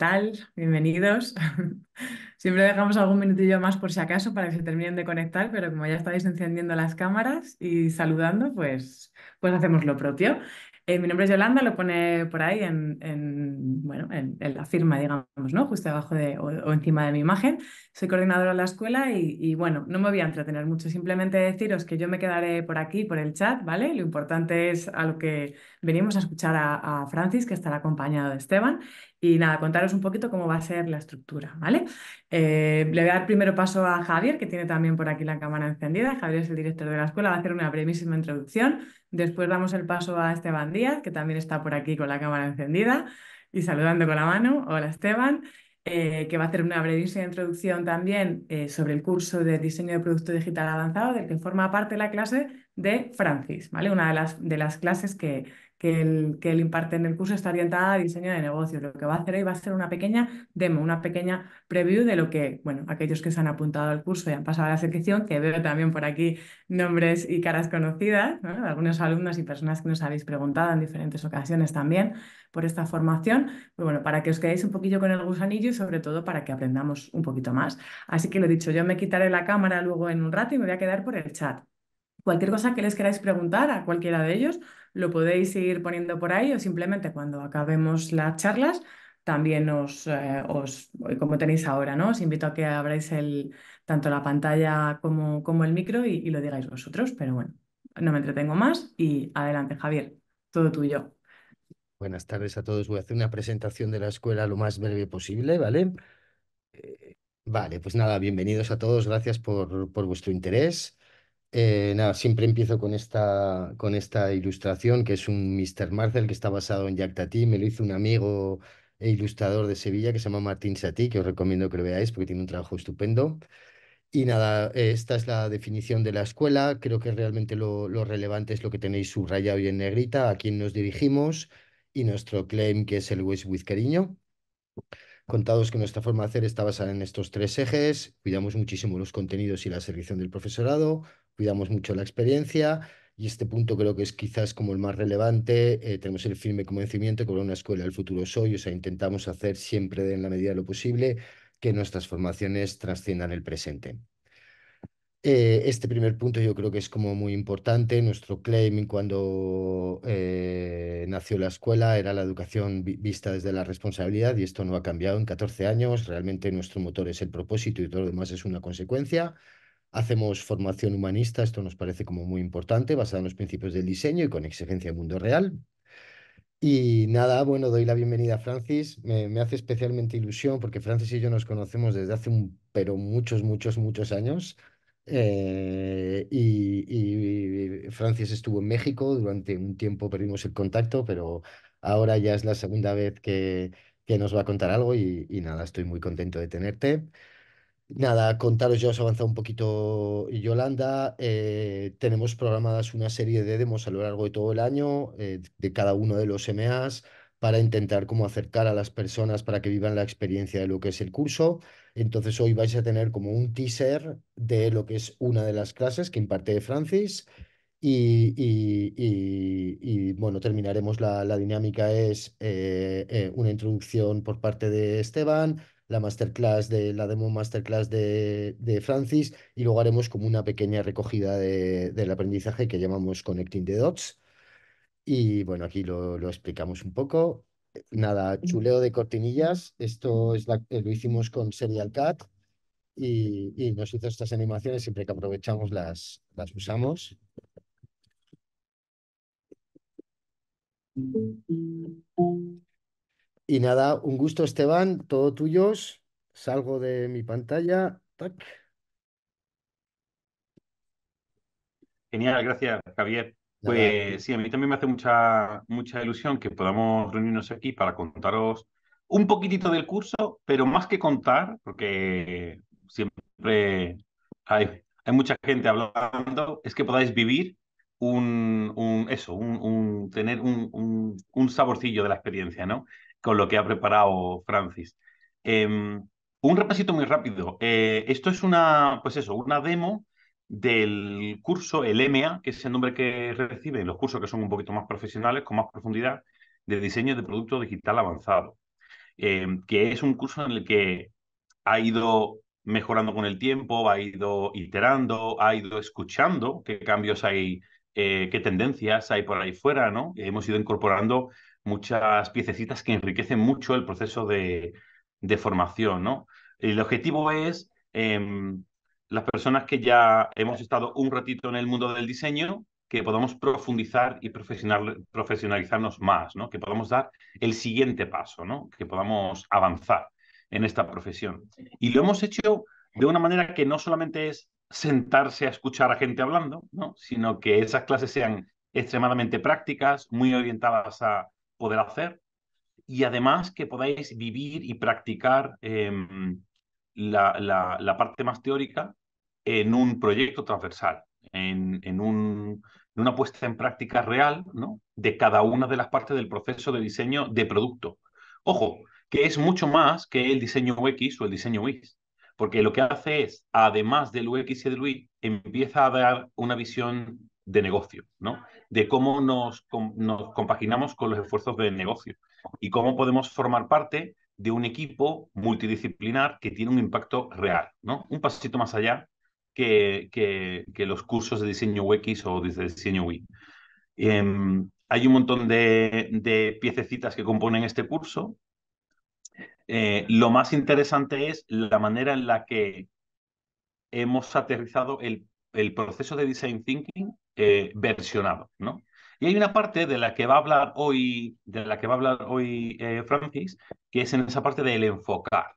tal? Bienvenidos. Siempre dejamos algún minutillo más por si acaso para que se terminen de conectar, pero como ya estáis encendiendo las cámaras y saludando, pues, pues hacemos lo propio. Eh, mi nombre es Yolanda, lo pone por ahí en, la firma, digamos, ¿no? Justo abajo o, encima de mi imagen. Soy coordinadora de la escuela y, bueno, no me voy a entretener mucho, simplemente deciros que yo me quedaré por aquí, por el chat, ¿vale? Lo importante es a lo que venimos a escuchar a, Francis, que estará acompañado de Esteban. Y nada, contaros un poquito cómo va a ser la estructura, ¿vale? Eh, le voy a dar primero paso a Javier, que tiene también por aquí la cámara encendida. Javier es el director de la escuela, va a hacer una brevísima introducción Después damos el paso a Esteban Díaz, que también está por aquí con la cámara encendida y saludando con la mano. Hola Esteban, eh, que va a hacer una brevísima introducción también eh, sobre el curso de diseño de producto digital avanzado del que forma parte la clase de Francis, ¿vale? Una de las, de las clases que, que él, imparte en el curso está orientada a diseño de negocios. Lo que va a hacer hoy va a ser una pequeña demo, una pequeña preview de lo que, bueno, aquellos que se han apuntado al curso y han pasado a la selección, que veo también por aquí nombres y caras conocidas, algunos alumnos y personas que nos habéis preguntado en diferentes ocasiones también por esta formación, pues bueno, para que os quedéis un poquillo con el gusanillo y sobre todo para que aprendamos un poquito más. Así que lo dicho, yo me quitaré la cámara luego en un rato y me voy a quedar por el chat. Cualquier cosa que les queráis preguntar a cualquiera de ellos, lo podéis ir poniendo por ahí o simplemente cuando acabemos las charlas, también os, eh, eh, como tenéis ahora, ¿no? Os invito a que abráis el, tanto la pantalla como, como el micro y, lo digáis vosotros, pero bueno, no me entretengo más y adelante, Javier, todo tuyo. Buenas tardes a todos. Voy a hacer una presentación de la escuela lo más breve posible, ¿vale? Eh, vale, pues nada, bienvenidos a todos. Gracias por, por vuestro interés. Eh, nada, siempre empiezo con esta, con esta ilustración, que es un Mr. Marcel, que está basado en Jack Tati. Me lo hizo un amigo e ilustrador de Sevilla que se llama Martín Sati, que os recomiendo que lo veáis porque tiene un trabajo estupendo. Y nada, eh, esta es la definición de la escuela. Creo que realmente lo, relevante es lo que tenéis subrayado y en negrita, a quién nos dirigimos y nuestro claim, que es el West with Cariño. Contados que nuestra forma de hacer está basada en estos tres ejes, cuidamos muchísimo los contenidos y la selección del profesorado, cuidamos mucho la experiencia y este punto creo que es quizás como el más relevante. Eh, tenemos el firme convencimiento que una escuela del futuro soy, o sea, intentamos hacer siempre en la medida de lo posible que nuestras formaciones trasciendan el presente. Eh, este primer punto yo creo que es como muy importante. Nuestro claim cuando eh, nació la escuela era la educación vista desde la responsabilidad y esto no ha cambiado en 14 años. Realmente nuestro motor es el propósito y todo lo demás es una consecuencia. Hacemos formación humanista, esto nos parece como muy importante, basada en los principios del diseño y con exigencia del mundo real. Y nada, bueno, doy la bienvenida a Francis. Me, hace especialmente ilusión porque Francis y yo nos conocemos desde hace un, pero muchos, muchos, muchos años. Eh, y, Francis estuvo en México, durante un tiempo perdimos el contacto, pero ahora ya es la segunda vez que, que nos va a contar algo y, nada, estoy muy contento de tenerte. Nada, contaros, ya os ha avanzado un poquito, Yolanda. Eh, tenemos programadas una serie de demos a lo largo de todo el año eh, de cada uno de los MAs para intentar como acercar a las personas para que vivan la experiencia de lo que es el curso. Entonces hoy vais a tener como un teaser de lo que es una de las clases que imparte Francis y, y, y, bueno, terminaremos la, dinámica es eh, una introducción por parte de Esteban, la masterclass de la demo masterclass de, de Francis y luego haremos como una pequeña recogida del aprendizaje que llamamos Connecting the Dots. Y bueno, aquí lo, explicamos un poco. Nada, chuleo de cortinillas. Esto es eh, lo hicimos con Serial Cat y, nos hizo estas animaciones. Siempre que aprovechamos las, las usamos. Y nada, un gusto, Esteban, todo tuyos. Salgo de mi pantalla. Genial, gracias, Javier. Pues sí, a mí también me hace mucha, mucha ilusión que podamos reunirnos aquí para contaros un poquitito del curso, pero más que contar, porque siempre hay, mucha gente hablando, es que podáis vivir un, un eso, un, tener un, un, saborcillo de la experiencia, ¿no? con lo que ha preparado Francis. Em, un repasito muy rápido. Eh, esto es una, pues eso, una demo del curso, el MA, que es el nombre que recibe los cursos que son un poquito más profesionales, con más profundidad, de diseño de producto digital avanzado, em, que es un curso en el que ha ido mejorando con el tiempo, ha ido iterando, ha ido escuchando qué cambios hay, eh, qué tendencias hay por ahí fuera, ¿no? Hemos ido incorporando muchas piececitas que enriquecen mucho el proceso de, formación, ¿no? El objetivo es em, las personas que ya hemos estado un ratito en el mundo del diseño, que podamos profundizar y profesionalizarnos más, ¿no? Que podamos dar el siguiente paso, ¿no? Que podamos avanzar en esta profesión. Y lo hemos hecho de una manera que no solamente es sentarse a escuchar a gente hablando, ¿no? sino que esas clases sean extremadamente prácticas, muy orientadas a poder hacer y además que podáis vivir y practicar em, la, parte más teórica en un proyecto transversal, en, un, una puesta en práctica real ¿no? de cada una de las partes del proceso de diseño de producto. Ojo, que es mucho más que el diseño UX o el diseño WIS, porque lo que hace es, además del UX y del UI, empieza a dar una visión de negocio, ¿no? De cómo nos, compaginamos con los esfuerzos de negocio y cómo podemos formar parte de un equipo multidisciplinar que tiene un impacto real, ¿no? Un pasito más allá que, los cursos de diseño UX o de diseño UI. Em, hay un montón de, de, piececitas que componen este curso. Eh, lo más interesante es la manera en la que hemos aterrizado el proceso de design thinking eh, versionado, ¿no? Y hay una parte de la que va a hablar hoy, de la que va a hablar hoy eh, Francis, que es en esa parte del enfocar,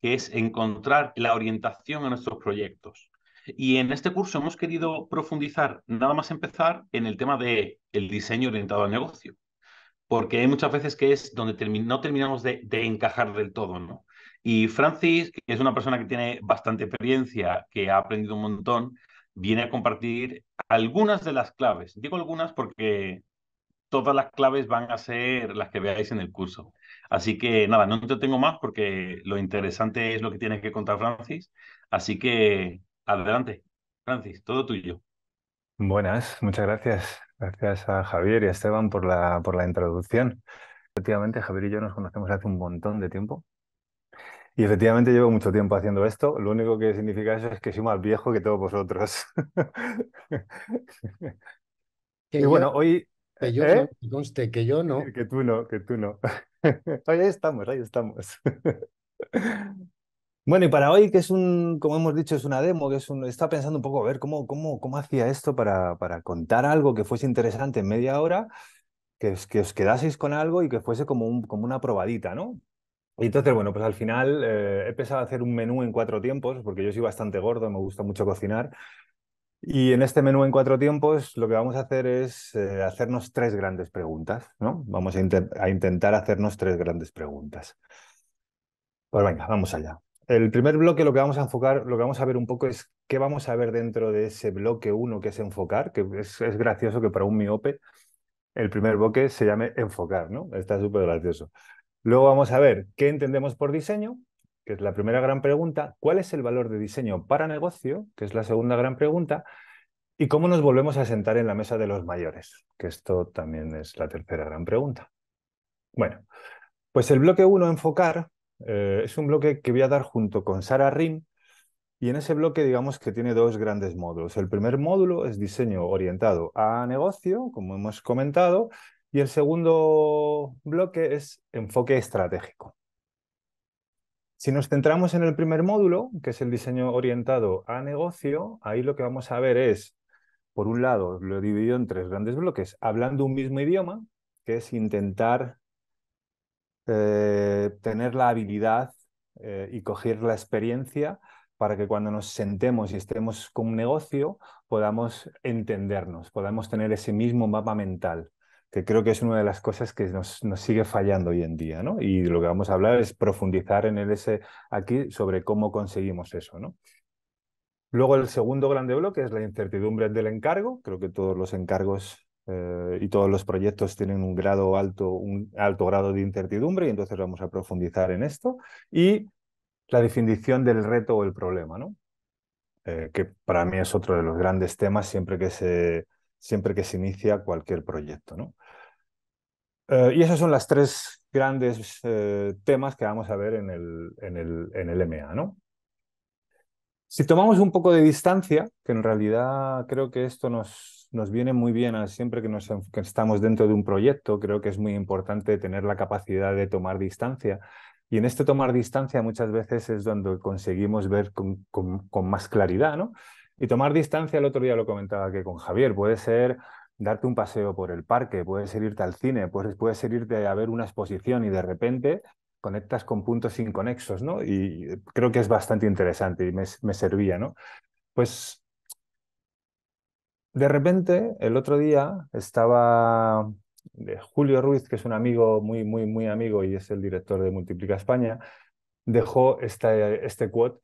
que es encontrar la orientación a nuestros proyectos. Y en este curso hemos querido profundizar, nada más empezar, en el tema de el diseño orientado al negocio, porque hay muchas veces que es donde no terminamos de, de, encajar del todo, ¿no? Y Francis, que es una persona que tiene bastante experiencia, que ha aprendido un montón, viene a compartir algunas de las claves. Digo algunas porque todas las claves van a ser las que veáis en el curso. Así que nada, no te tengo más porque lo interesante es lo que tienes que contar Francis. Así que adelante, Francis, todo tuyo. Buenas, muchas gracias. Gracias a Javier y a Esteban por la, por la introducción. Efectivamente, Javier y yo nos conocemos hace un montón de tiempo. Y efectivamente llevo mucho tiempo haciendo esto. Lo único que significa eso es que soy más viejo que todos vosotros. y bueno, hoy... Que yo no, ¿eh? que yo no. Que tú no, que tú no. ahí estamos, ahí estamos. Bueno, y para hoy, que es un, como hemos dicho, es una demo, que es un, estaba pensando un poco a ver cómo, cómo, cómo hacía esto para, para contar algo que fuese interesante en media hora, que, que os quedaseis con algo y que fuese como, como una probadita, ¿no? Y entonces, bueno, pues al final eh, he he a hacer un menú en cuatro tiempos, porque yo soy bastante gordo, me gusta mucho cocinar. Y en este menú en cuatro tiempos lo que vamos a hacer es eh, hacernos tres grandes preguntas, ¿no? Vamos a, intentar hacernos tres grandes preguntas. Pues venga, vamos allá. El primer bloque lo que vamos a enfocar, lo que vamos a ver un poco es qué vamos a ver dentro de ese bloque uno que es enfocar, que es, es gracioso que para un miope el primer bloque se llame enfocar, ¿no? Está súper gracioso. Luego vamos a ver qué entendemos por diseño, que es la primera gran pregunta, cuál es el valor de diseño para negocio, que es la segunda gran pregunta, y cómo nos volvemos a sentar en la mesa de los mayores, que esto también es la tercera gran pregunta. Bueno, pues el bloque 1, enfocar, eh, es un bloque que voy a dar junto con Sara Rim, y en ese bloque digamos que tiene dos grandes módulos. El primer módulo es diseño orientado a negocio, como hemos comentado, y el segundo bloque es enfoque estratégico. Si nos centramos en el primer módulo, que es el diseño orientado a negocio, ahí lo que vamos a ver es, por un lado, lo he dividido en tres grandes bloques, hablando un mismo idioma, que es intentar eh, tener la habilidad eh, y coger la experiencia para que cuando nos sentemos y estemos con un negocio podamos entendernos, podamos tener ese mismo mapa mental que creo que es una de las cosas que nos, sigue fallando hoy en día, ¿no? Y lo que vamos a hablar es profundizar en el S aquí sobre cómo conseguimos eso, ¿no? Luego el segundo grande bloque es la incertidumbre del encargo. Creo que todos los encargos eh, y todos los proyectos tienen un grado alto, un alto grado de incertidumbre, y entonces vamos a profundizar en esto. Y la definición del reto o el problema, ¿no? Eh, que para mí es otro de los grandes temas siempre que se siempre que se inicia cualquier proyecto. ¿no? Eh, y esos son los tres grandes eh, temas que vamos a ver en el, en el, en el MA. ¿no? Si tomamos un poco de distancia, que en realidad creo que esto nos, nos viene muy bien a siempre que, nos, estamos dentro de un proyecto, creo que es muy importante tener la capacidad de tomar distancia. Y en este tomar distancia muchas veces es donde conseguimos ver con, con más claridad, ¿no? Y tomar distancia, el otro día lo comentaba que con Javier, puede ser darte un paseo por el parque, puede ser irte al cine, puede, ser irte a ver una exposición y de repente conectas con puntos inconexos, ¿no? Y creo que es bastante interesante y me, servía, ¿no? Pues de repente, el otro día estaba eh, Julio Ruiz, que es un amigo muy, muy, muy amigo y es el director de Multiplica España, dejó esta, este quote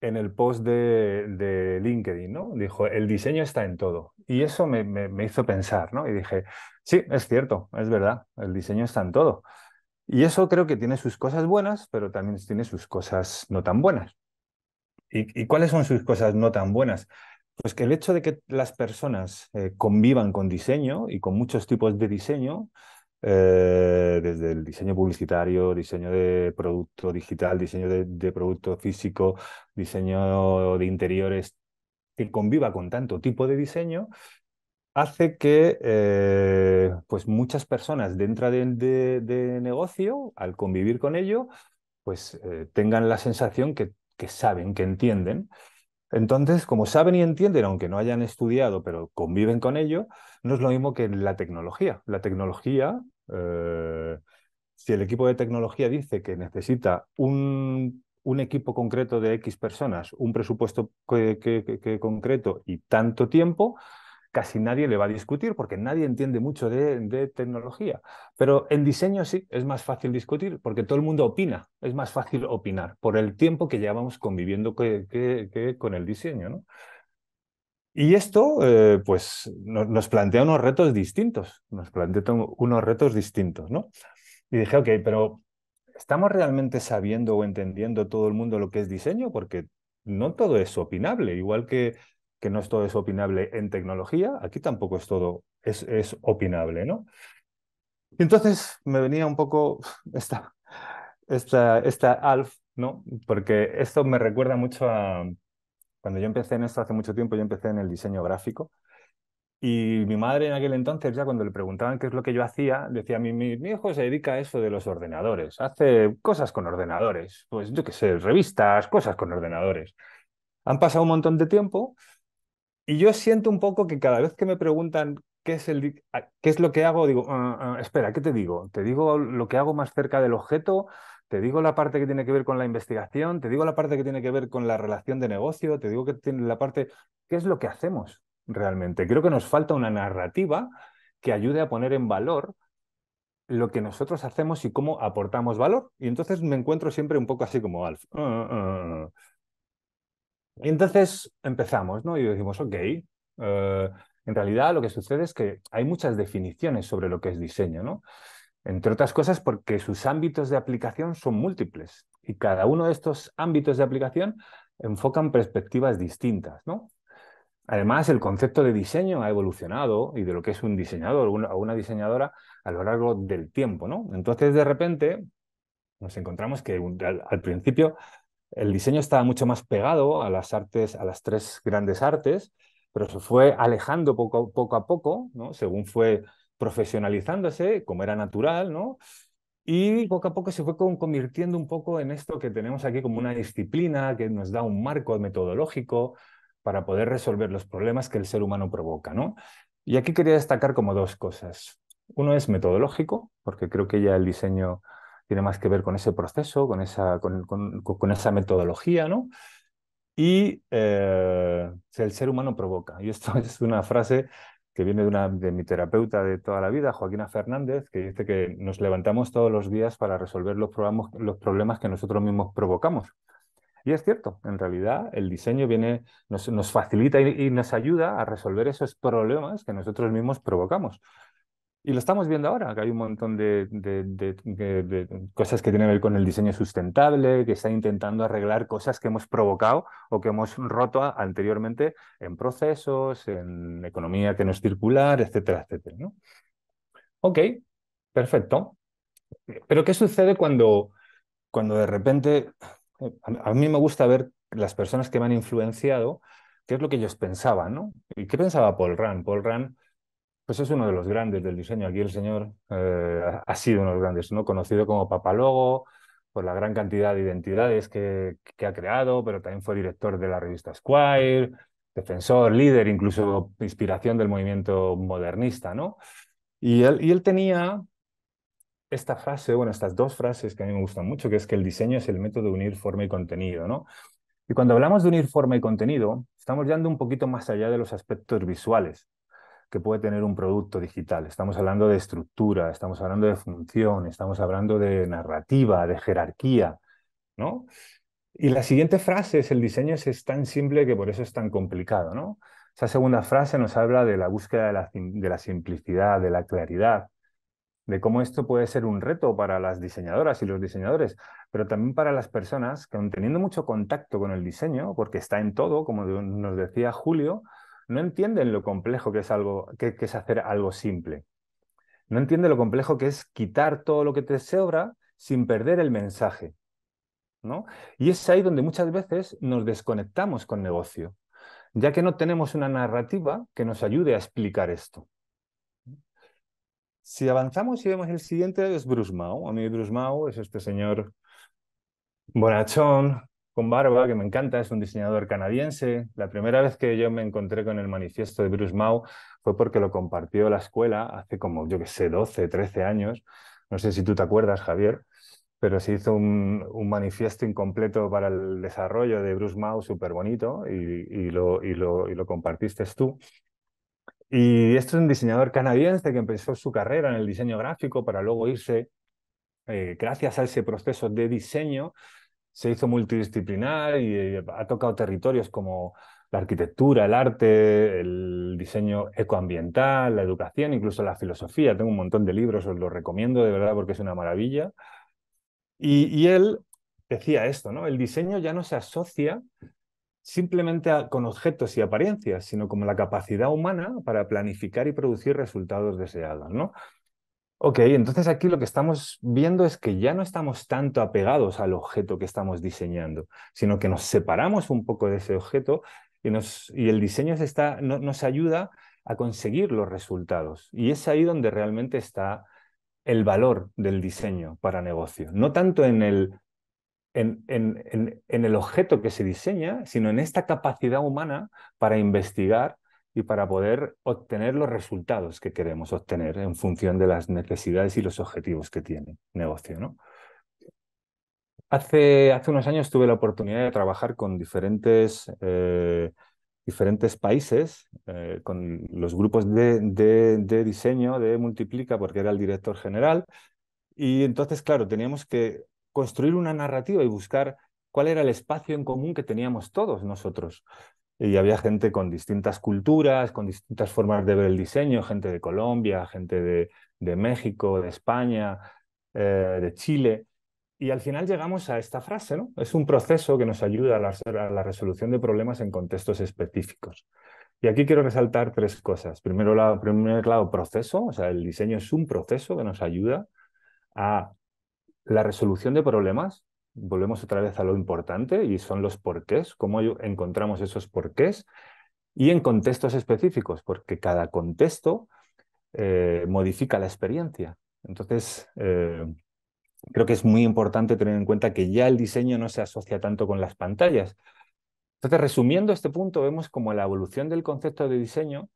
en el post de, LinkedIn, ¿no? Dijo, el diseño está en todo. Y eso me, me, hizo pensar, ¿no? Y dije, sí, es cierto, es verdad, el diseño está en todo. Y eso creo que tiene sus cosas buenas, pero también tiene sus cosas no tan buenas. ¿Y, cuáles son sus cosas no tan buenas? Pues que el hecho de que las personas eh, convivan con diseño y con muchos tipos de diseño eh, desde el diseño publicitario, diseño de producto digital, diseño de, producto físico, diseño de interiores, que conviva con tanto tipo de diseño hace que eh, pues muchas personas dentro de, de, negocio, al convivir con ello, pues eh, tengan la sensación que, que saben, que entienden. Entonces, como saben y entienden, aunque no hayan estudiado, pero conviven con ello, no es lo mismo que la tecnología. La tecnología, eh, si el equipo de tecnología dice que necesita un, equipo concreto de X personas, un presupuesto concreto y tanto tiempo, casi nadie le va a discutir porque nadie entiende mucho de, tecnología. Pero en diseño sí, es más fácil discutir porque todo el mundo opina, es más fácil opinar por el tiempo que llevamos conviviendo que, con el diseño. Y esto eh, pues, nos plantea unos retos distintos, nos plantea unos retos distintos. ¿no? Y dije, ok, pero ¿estamos realmente sabiendo o entendiendo todo el mundo lo que es diseño? Porque no todo es opinable, igual que que no es todo es opinable en tecnología, aquí tampoco es todo, es, opinable, ¿no? Y entonces me venía un poco esta, esta, esta ALF, ¿no? Porque esto me recuerda mucho a, cuando yo empecé en esto hace mucho tiempo, yo empecé en el diseño gráfico. Y mi madre en aquel entonces, ya cuando le preguntaban qué es lo que yo hacía, decía, a mi, mi hijo se dedica a eso de los ordenadores, hace cosas con ordenadores, pues yo qué sé, revistas, cosas con ordenadores. Han pasado un montón de tiempo y yo siento un poco que cada vez que me preguntan qué es, el, qué es lo que hago, digo, ah, ah, espera, ¿qué te digo? ¿Te digo lo que hago más cerca del objeto? ¿Te digo la parte que tiene que ver con la investigación? ¿Te digo la parte que tiene que ver con la relación de negocio? ¿Te digo que tiene la parte... ¿Qué es lo que hacemos realmente? Creo que nos falta una narrativa que ayude a poner en valor lo que nosotros hacemos y cómo aportamos valor. Y entonces me encuentro siempre un poco así como Alf. Ah, entonces empezamos, ¿no? Y decimos, ok, eh, en realidad lo que sucede es que hay muchas definiciones sobre lo que es diseño, ¿no? Entre otras cosas porque sus ámbitos de aplicación son múltiples y cada uno de estos ámbitos de aplicación enfocan perspectivas distintas, ¿no? Además, el concepto de diseño ha evolucionado y de lo que es un diseñador o una diseñadora a lo largo del tiempo, ¿no? Entonces, de repente, nos encontramos que al principio el diseño estaba mucho más pegado a las artes, a las tres grandes artes, pero se fue alejando poco, a poco, según fue profesionalizándose, como era natural, ¿no? Y poco a poco se fue convirtiendo un poco en esto que tenemos aquí como una disciplina que nos da un marco metodológico para poder resolver los problemas que el ser humano provoca, ¿no? Y aquí quería destacar como dos cosas. Uno es metodológico, porque creo que ya el diseño tiene más que ver con ese proceso, con esa, con, con, esa metodología, ¿no? Y eh, el ser humano provoca. Y esto es una frase que viene de, una, de mi terapeuta de toda la vida, Joaquina Fernández, que dice que nos levantamos todos los días para resolver los, los problemas que nosotros mismos provocamos. Y es cierto, en realidad el diseño viene, nos, facilita y, nos ayuda a resolver esos problemas que nosotros mismos provocamos. Y lo estamos viendo ahora, que hay un montón de, cosas que tienen que ver con el diseño sustentable, que están intentando arreglar cosas que hemos provocado o que hemos roto anteriormente en procesos, en economía que no es circular, etcétera, etcétera. ¿no? Ok, perfecto. Pero ¿qué sucede cuando, cuando de repente... Eh, a mí me gusta ver las personas que me han influenciado, qué es lo que ellos pensaban, ¿no? ¿Y qué pensaba Paul Rand? Paul Rand pues es uno de los grandes del diseño. Aquí el señor eh, ha sido uno de los grandes, ¿no? Conocido como Papalogo, por la gran cantidad de identidades que, ha creado, pero también fue director de la revista Squire, defensor, líder, incluso inspiración del movimiento modernista, ¿no? Y él, y él tenía esta frase, bueno, estas dos frases que a mí me gustan mucho, que es que el diseño es el método de unir forma y contenido, ¿no? Y cuando hablamos de unir forma y contenido, estamos yendo un poquito más allá de los aspectos visuales que puede tener un producto digital. Estamos hablando de estructura, estamos hablando de función, estamos hablando de narrativa, de jerarquía, ¿no? Y la siguiente frase es el diseño es tan simple que por eso es tan complicado, ¿no? Esa segunda frase nos habla de la búsqueda de la, simplicidad, de la claridad, de cómo esto puede ser un reto para las diseñadoras y los diseñadores, pero también para las personas que, teniendo mucho contacto con el diseño, porque está en todo, como nos decía Julio, no entienden lo complejo que es, algo, que, es hacer algo simple. No entienden lo complejo que es quitar todo lo que te sobra sin perder el mensaje. ¿no? Y es ahí donde muchas veces nos desconectamos con negocio, ya que no tenemos una narrativa que nos ayude a explicar esto. Si avanzamos y vemos el siguiente, es Bruce Mao. A mí Bruce Mao es este señor bonachón, con barba, que me encanta, es un diseñador canadiense. La primera vez que yo me encontré con el manifiesto de Bruce Mau fue porque lo compartió la escuela hace como, yo que sé, 12, 13 años. No sé si tú te acuerdas, Javier, pero se hizo un, manifiesto incompleto para el desarrollo de Bruce Mau súper bonito y, lo, y, y lo compartiste tú. Y esto es un diseñador canadiense que empezó su carrera en el diseño gráfico para luego irse, eh, gracias a ese proceso de diseño, se hizo multidisciplinar y eh, ha tocado territorios como la arquitectura, el arte, el diseño ecoambiental, la educación, incluso la filosofía. Tengo un montón de libros, os los recomiendo de verdad porque es una maravilla. Y, él decía esto, ¿no? El diseño ya no se asocia simplemente con objetos y apariencias, sino como la capacidad humana para planificar y producir resultados deseados, ¿no? Ok, entonces aquí lo que estamos viendo es que ya no estamos tanto apegados al objeto que estamos diseñando, sino que nos separamos un poco de ese objeto y, nos, y el diseño está, nos ayuda a conseguir los resultados. Y es ahí donde realmente está el valor del diseño para negocio, no tanto en el, en el objeto que se diseña, sino en esta capacidad humana para investigar y para poder obtener los resultados que queremos obtener en función de las necesidades y los objetivos que tiene el negocio. ¿no? Hace, hace unos años tuve la oportunidad de trabajar con diferentes, eh, diferentes países, eh, con los grupos de, de diseño de Multiplica, porque era el director general. Y entonces, claro, teníamos que construir una narrativa y buscar cuál era el espacio en común que teníamos todos nosotros y había gente con distintas culturas, con distintas formas de ver el diseño, gente de Colombia, gente de, México, de España, eh, de Chile. Y al final llegamos a esta frase, ¿no? Es un proceso que nos ayuda a la, resolución de problemas en contextos específicos. Y aquí quiero resaltar tres cosas. Primero, el primer lado, proceso, o sea, el diseño es un proceso que nos ayuda a la resolución de problemas volvemos otra vez a lo importante y son los porqués, cómo encontramos esos porqués y en contextos específicos, porque cada contexto eh, modifica la experiencia. Entonces, eh, creo que es muy importante tener en cuenta que ya el diseño no se asocia tanto con las pantallas. Entonces, resumiendo este punto, vemos como la evolución del concepto de diseño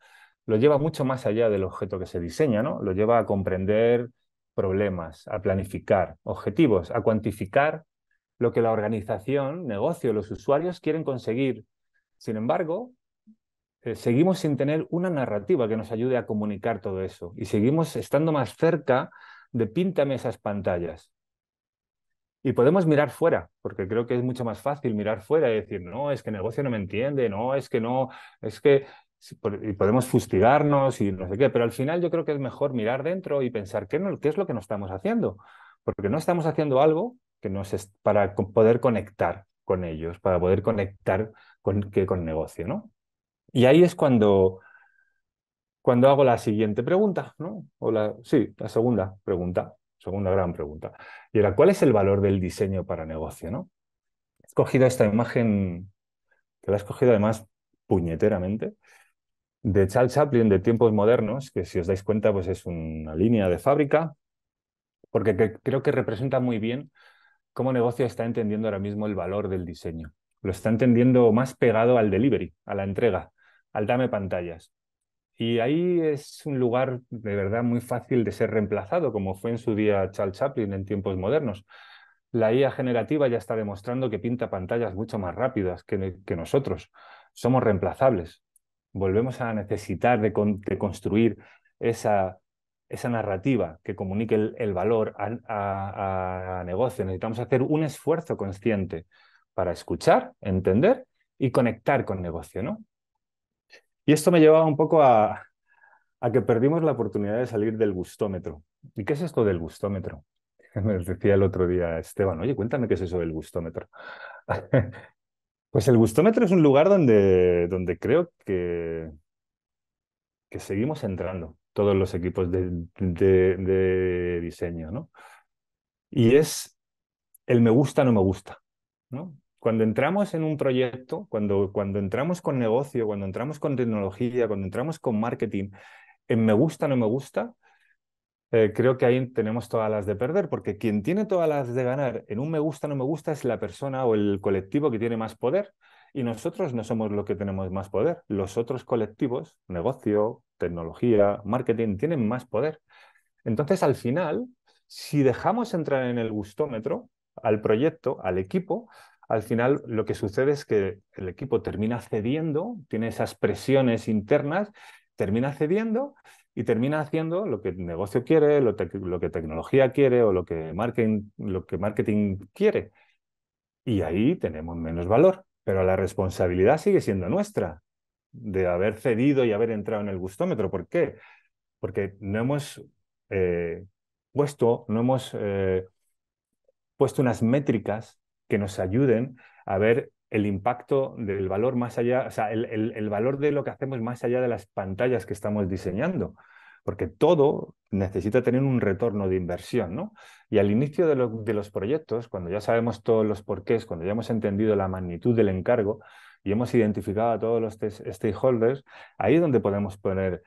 lo lleva mucho más allá del objeto que se diseña, ¿no? Lo lleva a comprender problemas, a planificar objetivos, a cuantificar lo que la organización, negocio, los usuarios quieren conseguir. Sin embargo, eh, seguimos sin tener una narrativa que nos ayude a comunicar todo eso y seguimos estando más cerca de píntame esas pantallas. Y podemos mirar fuera, porque creo que es mucho más fácil mirar fuera y decir, no, es que el negocio no me entiende, no, es que no, es que y podemos fustigarnos y no sé qué, pero al final yo creo que es mejor mirar dentro y pensar qué, no, qué es lo que no estamos haciendo, porque no estamos haciendo algo que para poder conectar con ellos, para poder conectar con, que con negocio, ¿no? Y ahí es cuando, cuando hago la siguiente pregunta, ¿no? O la, sí, la segunda pregunta, segunda gran pregunta. Y era, ¿cuál es el valor del diseño para negocio, no? He escogido esta imagen, que la he escogido además puñeteramente, de Charles Chaplin de tiempos modernos, que si os dais cuenta, pues es una línea de fábrica, porque creo que representa muy bien cómo negocio está entendiendo ahora mismo el valor del diseño. Lo está entendiendo más pegado al delivery, a la entrega, al dame pantallas. Y ahí es un lugar de verdad muy fácil de ser reemplazado, como fue en su día Charles Chaplin en tiempos modernos. La IA generativa ya está demostrando que pinta pantallas mucho más rápidas que, nosotros. Somos reemplazables. Volvemos a necesitar de construir esa esa narrativa que comunique el, valor a, negocio. Necesitamos hacer un esfuerzo consciente para escuchar, entender y conectar con negocio, ¿no? Y esto me llevaba un poco a, que perdimos la oportunidad de salir del gustómetro. ¿Y qué es esto del gustómetro? Me decía el otro día Esteban, oye, cuéntame qué es eso del gustómetro. pues el gustómetro es un lugar donde, donde creo que, que seguimos entrando todos los equipos de, diseño, ¿no? Y es el me gusta, no me gusta, Cuando entramos en un proyecto, cuando, cuando entramos con negocio, cuando entramos con tecnología, cuando entramos con marketing, en me gusta, no me gusta, eh, creo que ahí tenemos todas las de perder, porque quien tiene todas las de ganar en un me gusta, no me gusta es la persona o el colectivo que tiene más poder, y nosotros no somos los que tenemos más poder. Los otros colectivos, negocio, tecnología, marketing, tienen más poder. Entonces, al final, si dejamos entrar en el gustómetro al proyecto, al equipo, al final lo que sucede es que el equipo termina cediendo, tiene esas presiones internas, termina cediendo y termina haciendo lo que el negocio quiere, lo, que tecnología quiere o lo que, marketing, lo que marketing quiere. Y ahí tenemos menos valor. Pero la responsabilidad sigue siendo nuestra de haber cedido y haber entrado en el gustómetro. ¿Por qué? Porque no hemos eh, puesto, no hemos eh, puesto unas métricas que nos ayuden a ver el impacto del valor más allá, o sea, el valor de lo que hacemos más allá de las pantallas que estamos diseñando porque todo necesita tener un retorno de inversión, ¿no? Y al inicio de, los proyectos, cuando ya sabemos todos los porqués, cuando ya hemos entendido la magnitud del encargo y hemos identificado a todos los stakeholders, ahí es donde podemos poner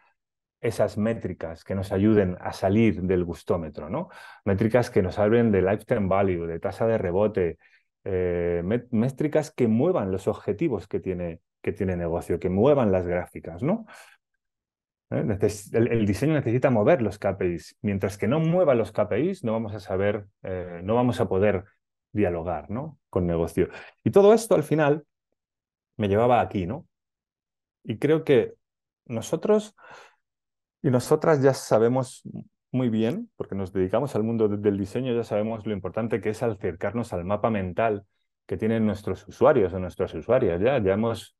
esas métricas que nos ayuden a salir del gustómetro, ¿no? Métricas que nos hablen de lifetime value, de tasa de rebote, eh, métricas que muevan los objetivos que tiene, que tiene negocio, que muevan las gráficas, ¿no? ¿eh? El, diseño necesita mover los KPIs. Mientras que no mueva los KPIs, no vamos a saber, eh, no vamos a poder dialogar ¿no? con negocio. Y todo esto al final me llevaba aquí, ¿no? Y creo que nosotros y nosotras ya sabemos muy bien, porque nos dedicamos al mundo del diseño, ya sabemos lo importante que es acercarnos al mapa mental que tienen nuestros usuarios o nuestras usuarias. Ya, ya hemos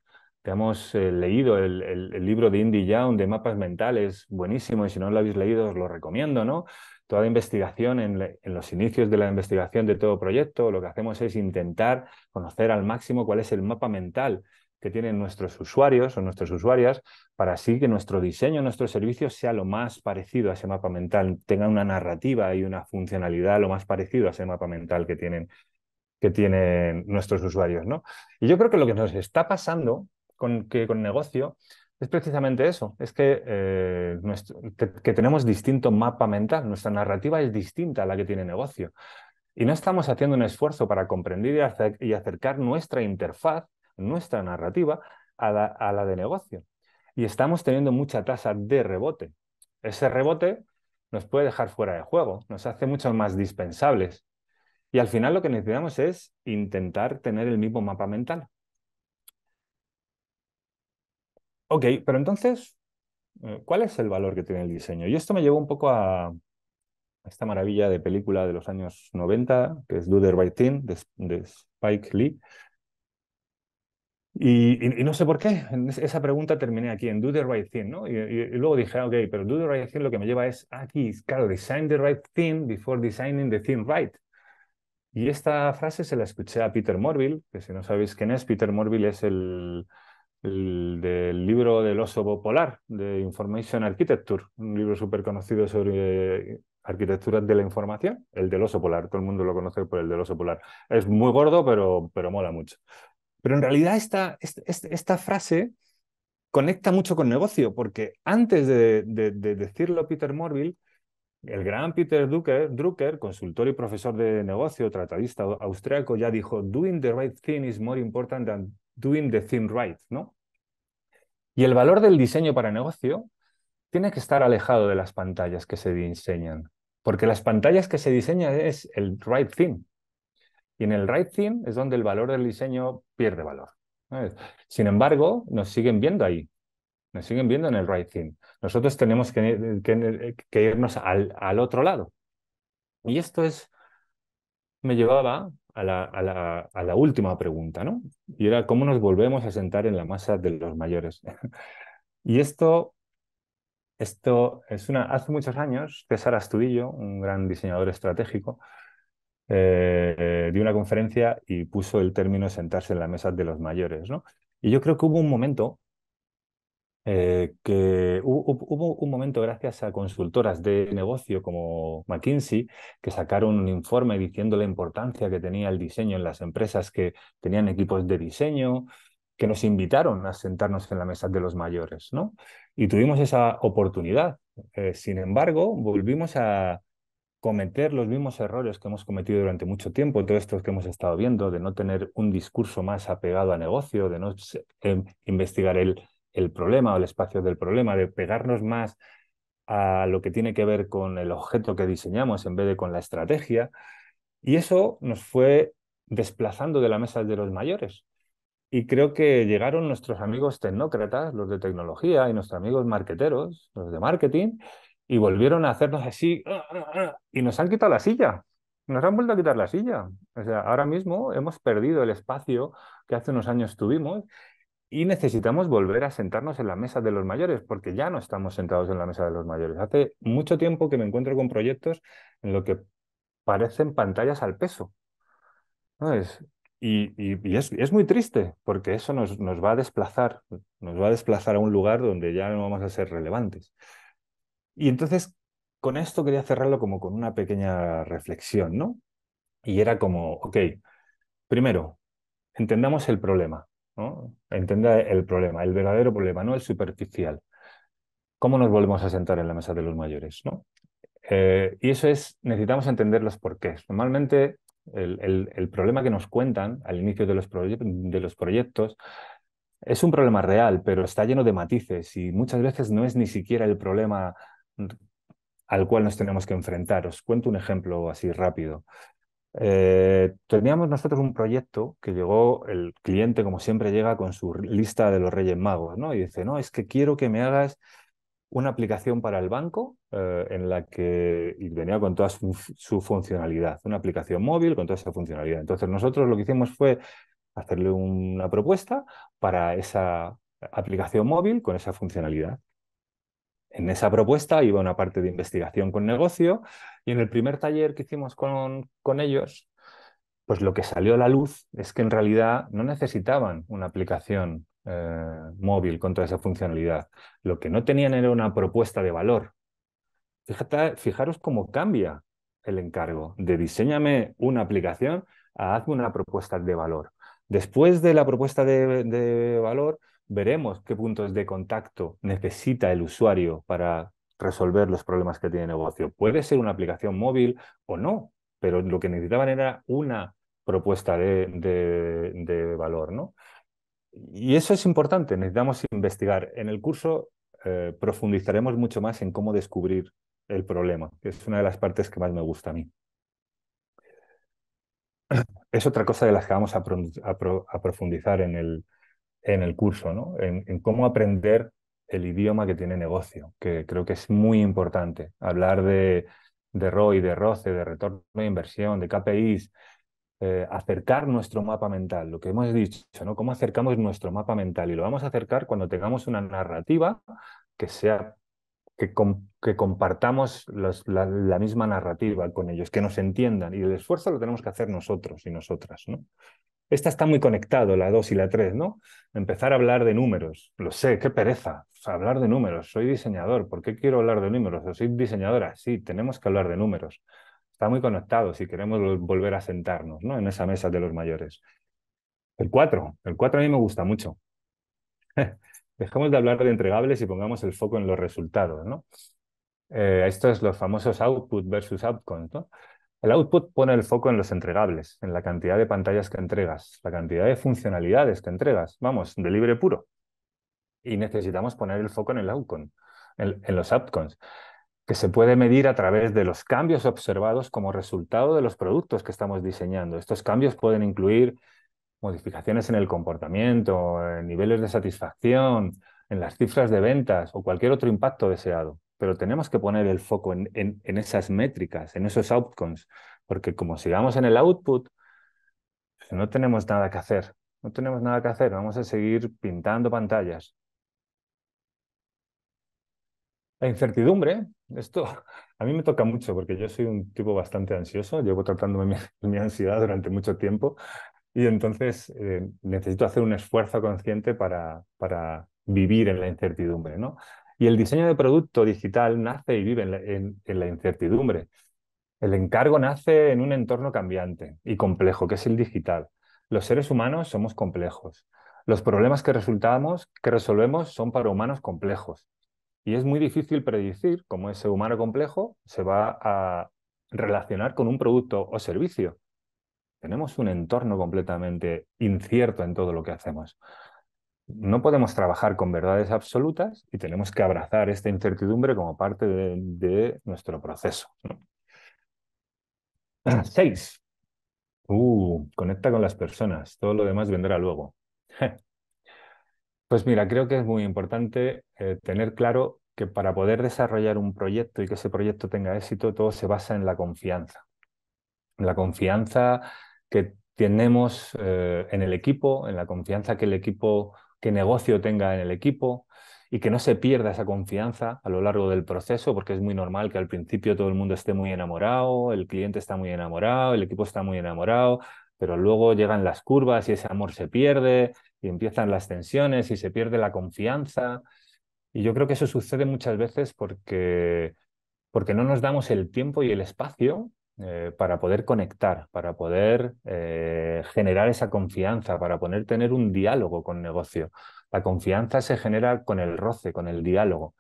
hemos eh, leído el, libro de Indy Young de mapas mentales, buenísimo, y si no lo habéis leído os lo recomiendo, ¿no? Toda investigación, en, los inicios de la investigación de todo proyecto, lo que hacemos es intentar conocer al máximo cuál es el mapa mental que tienen nuestros usuarios o nuestras usuarias para así que nuestro diseño, nuestro servicio sea lo más parecido a ese mapa mental, tenga una narrativa y una funcionalidad lo más parecido a ese mapa mental que tienen que tienen nuestros usuarios, ¿no? Y yo creo que lo que nos está pasando con, que con negocio es precisamente eso, es que, eh, nuestro, que, tenemos distinto mapa mental, nuestra narrativa es distinta a la que tiene negocio. Y no estamos haciendo un esfuerzo para comprender y, acercar nuestra interfaz, nuestra narrativa, a la de negocio. Y estamos teniendo mucha tasa de rebote. Ese rebote nos puede dejar fuera de juego, nos hace mucho más dispensables. Y al final lo que necesitamos es intentar tener el mismo mapa mental, Ok, pero entonces, eh, ¿cuál es el valor que tiene el diseño? Y esto me llevó un poco a esta maravilla de película de los años 90, que es Do the Right Thing, de, Spike Lee. Y, no sé por qué, esa pregunta terminé aquí en Do the Right Thing, ¿no? Y, y, luego dije, ah, ok, pero Do the Right Thing lo que me lleva es ah, aquí, claro, design the right thing before designing the thing right. Y esta frase se la escuché a Peter Morville, que si no sabéis quién es, Peter Morville es el, el del libro del oso polar, de Information Architecture, un libro súper conocido sobre eh, arquitectura de la información, el del oso polar, todo el mundo lo conoce por el del oso polar. Es muy gordo, pero, pero mola mucho. Pero en realidad esta, este, este, esta, frase conecta mucho con negocio, porque antes de, decirlo Peter Morville, el gran Peter Drucker, Drucker, consultor y profesor de negocio, tratadista austriaco, ya dijo, doing the right thing is more important than doing the thing right, ¿no? Y el valor del diseño para negocio tiene que estar alejado de las pantallas que se diseñan, porque las pantallas que se diseñan es el right thing. Y en el right thing es donde el valor del diseño pierde valor. Sin embargo, nos siguen viendo ahí, nos siguen viendo en el right thing. Nosotros tenemos que, irnos al, al otro lado. Y esto es, me llevaba a la, última pregunta, ¿no? Y era cómo nos volvemos a sentar en la masa de los mayores. y esto esto es una. Hace muchos años, César Astudillo, un gran diseñador estratégico, eh, dio una conferencia y puso el término sentarse en la mesa de los mayores, ¿no? Y yo creo que hubo un momento eh, que hubo, un momento gracias a consultoras de negocio como McKinsey que sacaron un informe diciendo la importancia que tenía el diseño en las empresas que tenían equipos de diseño, que nos invitaron a sentarnos en la mesa de los mayores, ¿no? Y tuvimos esa oportunidad. Eh, sin embargo, volvimos a cometer los mismos errores que hemos cometido durante mucho tiempo, todos estos que hemos estado viendo, de no tener un discurso más apegado a negocio, de no em, investigar el el problema o el espacio del problema, de pegarnos más a lo que tiene que ver con el objeto que diseñamos en vez de con la estrategia. Y eso nos fue desplazando de la mesa de los mayores. Y creo que llegaron nuestros amigos tecnócratas, los de tecnología, y nuestros amigos marqueteros, los de marketing, y volvieron a hacernos así, y nos han quitado la silla, nos han vuelto a quitar la silla. O sea, ahora mismo hemos perdido el espacio que hace unos años tuvimos y necesitamos volver a sentarnos en la mesa de los mayores, porque ya no estamos sentados en la mesa de los mayores. Hace mucho tiempo que me encuentro con proyectos en lo que parecen pantallas al peso. y, es, muy triste, porque eso nos va a desplazar, nos va a desplazar a un lugar donde ya no vamos a ser relevantes. Y entonces, con esto quería cerrarlo como con una pequeña reflexión, ¿no? Y era como, ok, primero, entendamos el problema. ¿no? el problema, el verdadero problema, no el superficial. ¿Cómo nos volvemos a sentar en la mesa de los mayores? ¿no? Eh, y eso es, necesitamos entender los porqués. Normalmente el, problema que nos cuentan al inicio de los, de los proyectos es un problema real, pero está lleno de matices y muchas veces no es ni siquiera el problema mm, al cual nos tenemos que enfrentar. Os cuento un ejemplo así rápido. Eh, teníamos nosotros un proyecto que llegó, el cliente como siempre llega con su lista de los Reyes Magos, ¿no? Y dice, no, es que quiero que me hagas una aplicación para el banco eh, en la que y venía con toda su, funcionalidad, una aplicación móvil con toda esa funcionalidad. Entonces nosotros lo que hicimos fue hacerle una propuesta para esa aplicación móvil con esa funcionalidad en esa propuesta iba una parte de investigación con negocio y en el primer taller que hicimos con, ellos, pues lo que salió a la luz es que en realidad no necesitaban una aplicación eh, móvil con toda esa funcionalidad. Lo que no tenían era una propuesta de valor. fijaros cómo cambia el encargo de diseñame una aplicación a hazme una propuesta de valor. Después de la propuesta de valor, veremos qué puntos de contacto necesita el usuario para resolver los problemas que tiene el negocio. Puede ser una aplicación móvil o no, pero lo que necesitaban era una propuesta de, valor, ¿no? Y eso es importante, necesitamos investigar. En el curso eh, profundizaremos mucho más en cómo descubrir el problema, que es una de las partes que más me gusta a mí. Es otra cosa de las que vamos a profundizar en el, en el curso, ¿no? en, cómo aprender el idioma que tiene negocio, que creo que es muy importante. Hablar de, de ROI, de ROCE, de retorno de inversión, de KPIs, eh, acercar nuestro mapa mental, lo que hemos dicho, ¿no? ¿Cómo acercamos nuestro mapa mental? Y lo vamos a acercar cuando tengamos una narrativa que sea, que, compartamos la, la, misma narrativa con ellos, que nos entiendan. Y el esfuerzo lo tenemos que hacer nosotros y nosotras, ¿no? Esta está muy conectado, la 2 y la 3, ¿no? Empezar a hablar de números. Lo sé, qué pereza. hablar de números. Soy diseñador. ¿Por qué quiero hablar de números? O soy diseñadora. Sí, tenemos que hablar de números. Está muy conectado si queremos volver a sentarnos, ¿no? En esa mesa de los mayores. El 4. El 4 a mí me gusta mucho. Dejemos de hablar de entregables y pongamos el foco en los resultados, ¿no? Eh, estos son los famosos output versus outcomes, ¿no? El output pone el foco en los entregables, en la cantidad de pantallas que entregas, la cantidad de funcionalidades que entregas, vamos, de libre puro. Y necesitamos poner el foco en el outcome, en, los outcomes, que se puede medir a través de los cambios observados como resultado de los productos que estamos diseñando. Estos cambios pueden incluir modificaciones en el comportamiento, en niveles de satisfacción, en las cifras de ventas o cualquier otro impacto deseado pero tenemos que poner el foco en, esas métricas, en esos outcomes, porque como sigamos en el output, no tenemos nada que hacer, no tenemos nada que hacer, vamos a seguir pintando pantallas. La incertidumbre, esto a mí me toca mucho porque yo soy un tipo bastante ansioso, llevo tratando mi, ansiedad durante mucho tiempo y entonces eh, necesito hacer un esfuerzo consciente para, para vivir en la incertidumbre, ¿no? Y el diseño de producto digital nace y vive en la, incertidumbre. El encargo nace en un entorno cambiante y complejo, que es el digital. Los seres humanos somos complejos. Los problemas que, resultamos, que resolvemos son para humanos complejos. Y es muy difícil predecir cómo ese humano complejo se va a relacionar con un producto o servicio. Tenemos un entorno completamente incierto en todo lo que hacemos no podemos trabajar con verdades absolutas y tenemos que abrazar esta incertidumbre como parte de, nuestro proceso. Seis. Uh, conecta con las personas. Todo lo demás vendrá luego. Pues mira, creo que es muy importante eh, tener claro que para poder desarrollar un proyecto y que ese proyecto tenga éxito, todo se basa en la confianza. La confianza que tenemos eh, en el equipo, en la confianza que el equipo que negocio tenga en el equipo y que no se pierda esa confianza a lo largo del proceso, porque es muy normal que al principio todo el mundo esté muy enamorado, el cliente está muy enamorado, el equipo está muy enamorado, pero luego llegan las curvas y ese amor se pierde y empiezan las tensiones y se pierde la confianza. Y yo creo que eso sucede muchas veces porque, porque no nos damos el tiempo y el espacio eh, para poder conectar, para poder eh, generar esa confianza, para poder tener un diálogo con negocio. La confianza se genera con el roce, con el diálogo.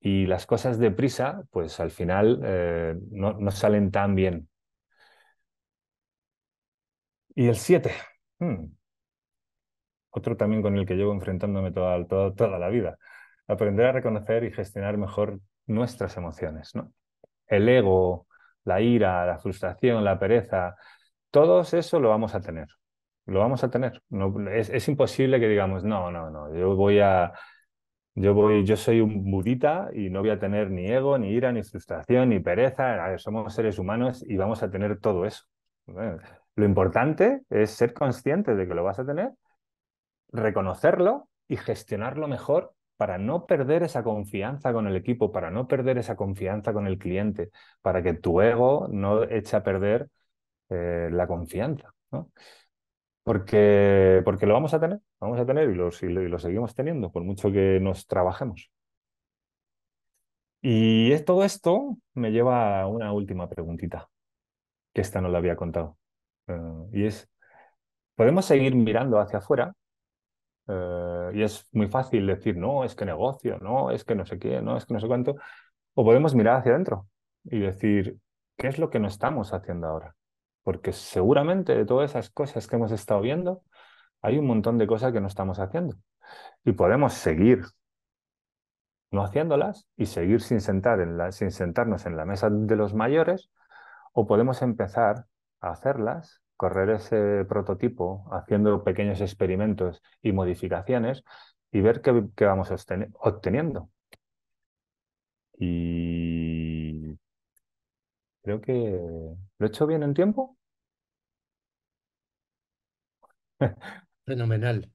Y las cosas deprisa, pues al final eh, no, salen tan bien. Y el 7. Hmm, otro también con el que llevo enfrentándome toda, toda la vida. Aprender a reconocer y gestionar mejor nuestras emociones. ¿no? El ego, la ira, la frustración, la pereza, todo eso lo vamos a tener. Lo vamos a tener. No, es, imposible que digamos, no, no, no, yo voy a. Yo voy, yo soy un budita y no voy a tener ni ego, ni ira, ni frustración, ni pereza. Somos seres humanos y vamos a tener todo eso. lo importante es ser consciente de que lo vas a tener, reconocerlo y gestionarlo mejor para no perder esa confianza con el equipo, para no perder esa confianza con el cliente, para que tu ego no eche a perder eh, la confianza, ¿no? Porque, porque lo vamos a tener, vamos a tener y lo, seguimos teniendo, por mucho que nos trabajemos. Y todo esto me lleva a una última preguntita, que esta no la había contado. Eh, y es, ¿podemos seguir mirando hacia afuera eh, y es muy fácil decir, no, es que negocio, no, es que no sé qué, no, es que no sé cuánto. O podemos mirar hacia adentro y decir, ¿qué es lo que no estamos haciendo ahora? Porque seguramente de todas esas cosas que hemos estado viendo, hay un montón de cosas que no estamos haciendo. Y podemos seguir no haciéndolas y seguir sin, sentar en sin sentarnos en la mesa de los mayores, o podemos empezar a hacerlas correr ese prototipo haciendo pequeños experimentos y modificaciones y ver qué, vamos obteniendo. Y creo que lo he hecho bien en tiempo. Fenomenal.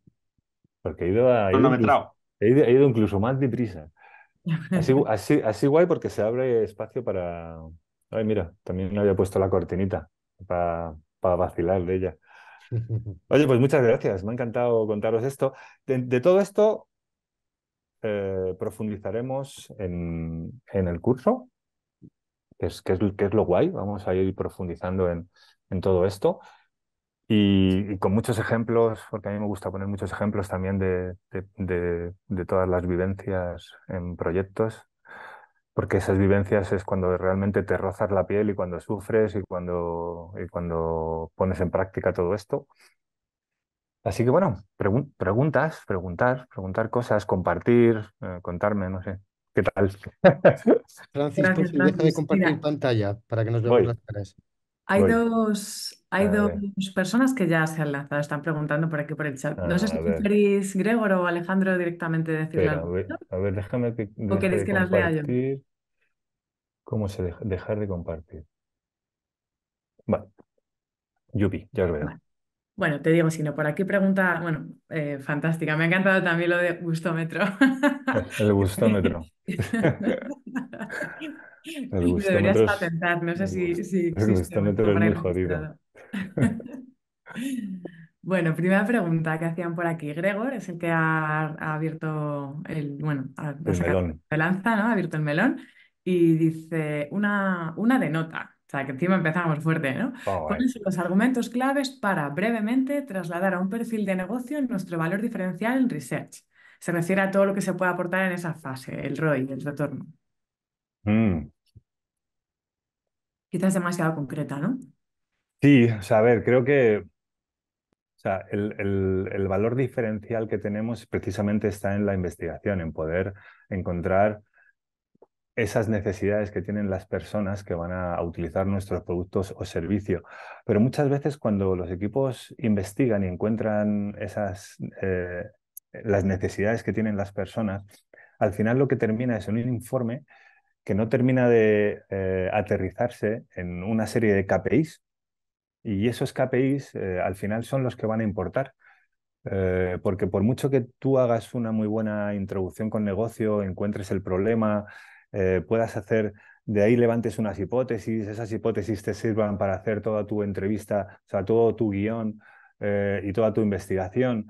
Porque he ido a... He, ido, incluso más deprisa. Así, así guay porque se abre espacio para... Ay, mira, también había puesto la cortinita para para vacilar de ella. Oye, pues muchas gracias, me ha encantado contaros esto. De, todo esto eh, profundizaremos en, el curso, que es, que es, lo guay, vamos a ir profundizando en, todo esto y, con muchos ejemplos, porque a mí me gusta poner muchos ejemplos también de todas las vivencias en proyectos porque esas vivencias es cuando realmente te rozas la piel y cuando sufres y cuando, cuando pones en práctica todo esto. Así que bueno, preguntas, preguntar, preguntar cosas, compartir, eh, contarme, no sé. ¿Qué tal? Francisco, Gracias, Francis. Pues, deja de compartir pantalla para que nos veamos las caras. Hay dos, hay dos personas que ya se han lanzado, están preguntando por aquí por el chat. No sé si queréis Gregor o Alejandro directamente decir algo. a, ver, déjame que. que las lea yo? ¿Cómo se dejar de compartir? Vale. Yupi, ya lo veo. Bueno, te digo, sino por aquí pregunta, bueno, eh, fantástica, me ha encantado también lo de gustómetro. El gustómetro. El gustómetro Deberías patentar, no sé si, El gustómetro es muy jodido. Bueno, primera pregunta que hacían por aquí. Gregor es el que ha, abierto el, bueno, el melón. lanza, ¿no? Ha abierto el melón y dice una, una de nota. O sea, que encima empezamos fuerte, ¿no? ¿Cuáles los argumentos claves para brevemente trasladar a un perfil de negocio nuestro valor diferencial en research? Se refiere a todo lo que se puede aportar en esa fase, el ROI, el retorno. Mm. Quizás demasiado concreta, ¿no? Sí, o sea, a ver, creo que o sea, el, el valor diferencial que tenemos precisamente está en la investigación, en poder encontrar esas necesidades que tienen las personas que van a utilizar nuestros productos o servicios. Pero muchas veces cuando los equipos investigan y encuentran esas, eh, las necesidades que tienen las personas, al final lo que termina es un informe que no termina de eh, aterrizarse en una serie de KPIs. Y esos KPIs eh, al final son los que van a importar. porque por mucho que tú hagas una muy buena introducción con negocio, encuentres el problema, eh, puedas hacer, de ahí levantes unas hipótesis, esas hipótesis te sirvan para hacer toda tu entrevista, o sea, todo tu guión eh, y toda tu investigación,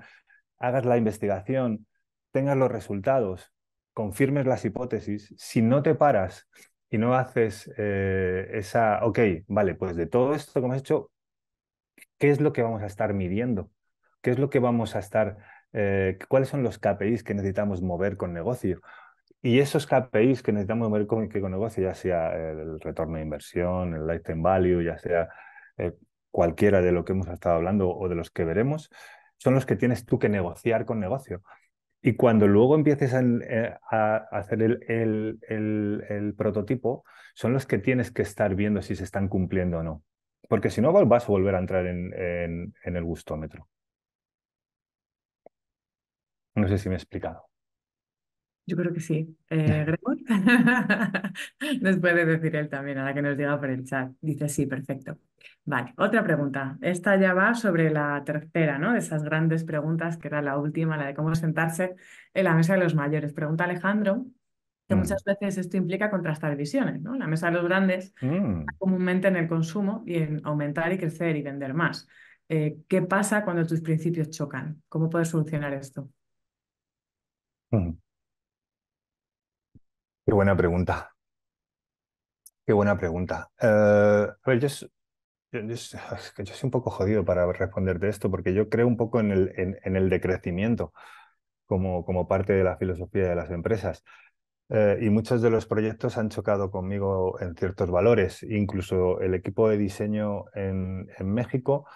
hagas la investigación, tengas los resultados, confirmes las hipótesis, si no te paras y no haces eh, esa, ok, vale, pues de todo esto que hemos hecho, ¿qué es lo que vamos a estar midiendo? ¿Qué es lo que vamos a estar, cuáles son los KPIs que necesitamos mover con negocio? Y esos KPIs que necesitamos ver con, negocio, ya sea eh, el retorno de inversión, el lifetime value, ya sea eh, cualquiera de lo que hemos estado hablando o de los que veremos, son los que tienes tú que negociar con negocio. Y cuando luego empieces a, eh, hacer el, prototipo, son los que tienes que estar viendo si se están cumpliendo o no. Porque si no, vas a volver a entrar en el gustómetro. No sé si me he explicado. Yo creo que sí. Eh, Gregor nos puede decir él también, a la que nos diga por el chat. Dice sí, perfecto. Vale, otra pregunta. Esta ya va sobre la tercera, ¿no? De esas grandes preguntas, que era la última, la de cómo sentarse en la mesa de los mayores. Pregunta Alejandro, que mm. muchas veces esto implica contrastar visiones, ¿no? La mesa de los grandes mm. comúnmente en el consumo y en aumentar y crecer y vender más. Eh, ¿Qué pasa cuando tus principios chocan? ¿Cómo puedes solucionar esto? Mm. Qué buena pregunta. Qué buena pregunta. yo, soy un poco jodido para responderte esto porque yo creo un poco en el, en, el decrecimiento como, como parte de la filosofía de las empresas. Eh, y muchos de los proyectos han chocado conmigo en ciertos valores. Incluso el equipo de diseño en, en México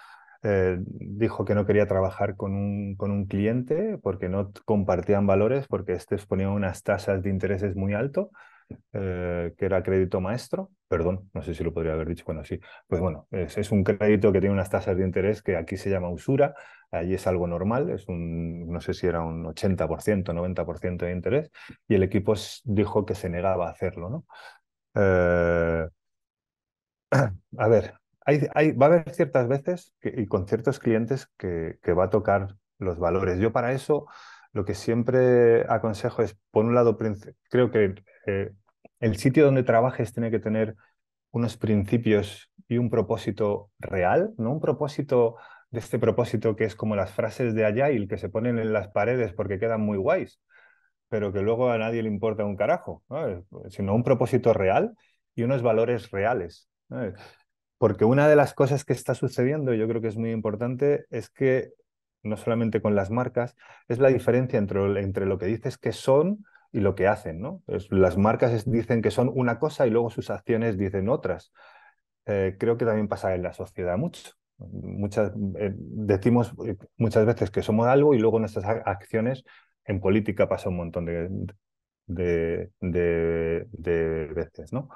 eh, dijo que no quería trabajar con un, con un cliente porque no compartían valores, porque este exponía unas tasas de intereses muy alto, eh, que era crédito maestro, perdón, no sé si lo podría haber dicho, cuando sí, pues bueno, es, un crédito que tiene unas tasas de interés que aquí se llama usura, allí es algo normal, es un, no sé si era un 80%, 90% de interés, y el equipo dijo que se negaba a hacerlo, ¿no? Eh, a ver, va a haber ciertas veces y con ciertos clientes que, va a tocar los valores. Yo para eso lo que siempre aconsejo es, por un lado, creo que eh, el sitio donde trabajes tiene que tener unos principios y un propósito real, no un propósito de este propósito que es como las frases de Agile que se ponen en las paredes porque quedan muy guays, pero que luego a nadie le importa un carajo, eh, sino un propósito real y unos valores reales. ¿no? Porque una de las cosas que está sucediendo, y yo creo que es muy importante, es que no solamente con las marcas, es la diferencia entre, entre lo que dices que son y lo que hacen. ¿no? Es, las marcas dicen que son una cosa y luego sus acciones dicen otras. Eh, creo que también pasa en la sociedad mucho. Muchas, eh, decimos eh, muchas veces que somos algo y luego nuestras acciones en política pasa un montón de, de, de, de veces. ¿no?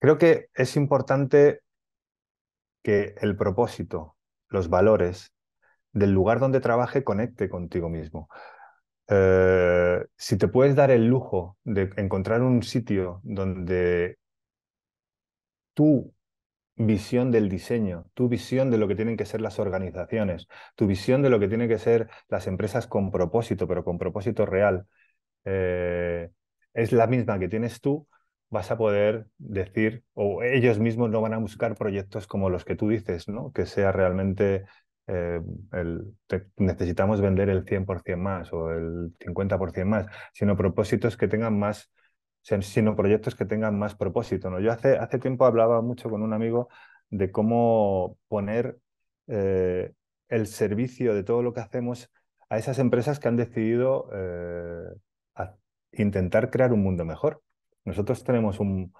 Creo que es importante que el propósito, los valores del lugar donde trabaje conecte contigo mismo. Eh, si te puedes dar el lujo de encontrar un sitio donde tu visión del diseño, tu visión de lo que tienen que ser las organizaciones, tu visión de lo que tienen que ser las empresas con propósito, pero con propósito real, eh, es la misma que tienes tú, vas a poder decir, o ellos mismos no van a buscar proyectos como los que tú dices, ¿no? Que sea realmente eh, el, necesitamos vender el 100% más o el 50% más, sino propósitos que tengan más, sino proyectos que tengan más propósito, ¿no? Yo hace, hace tiempo hablaba mucho con un amigo de cómo poner eh, el servicio de todo lo que hacemos a esas empresas que han decidido eh, intentar crear un mundo mejor. Nosotros tenemos un,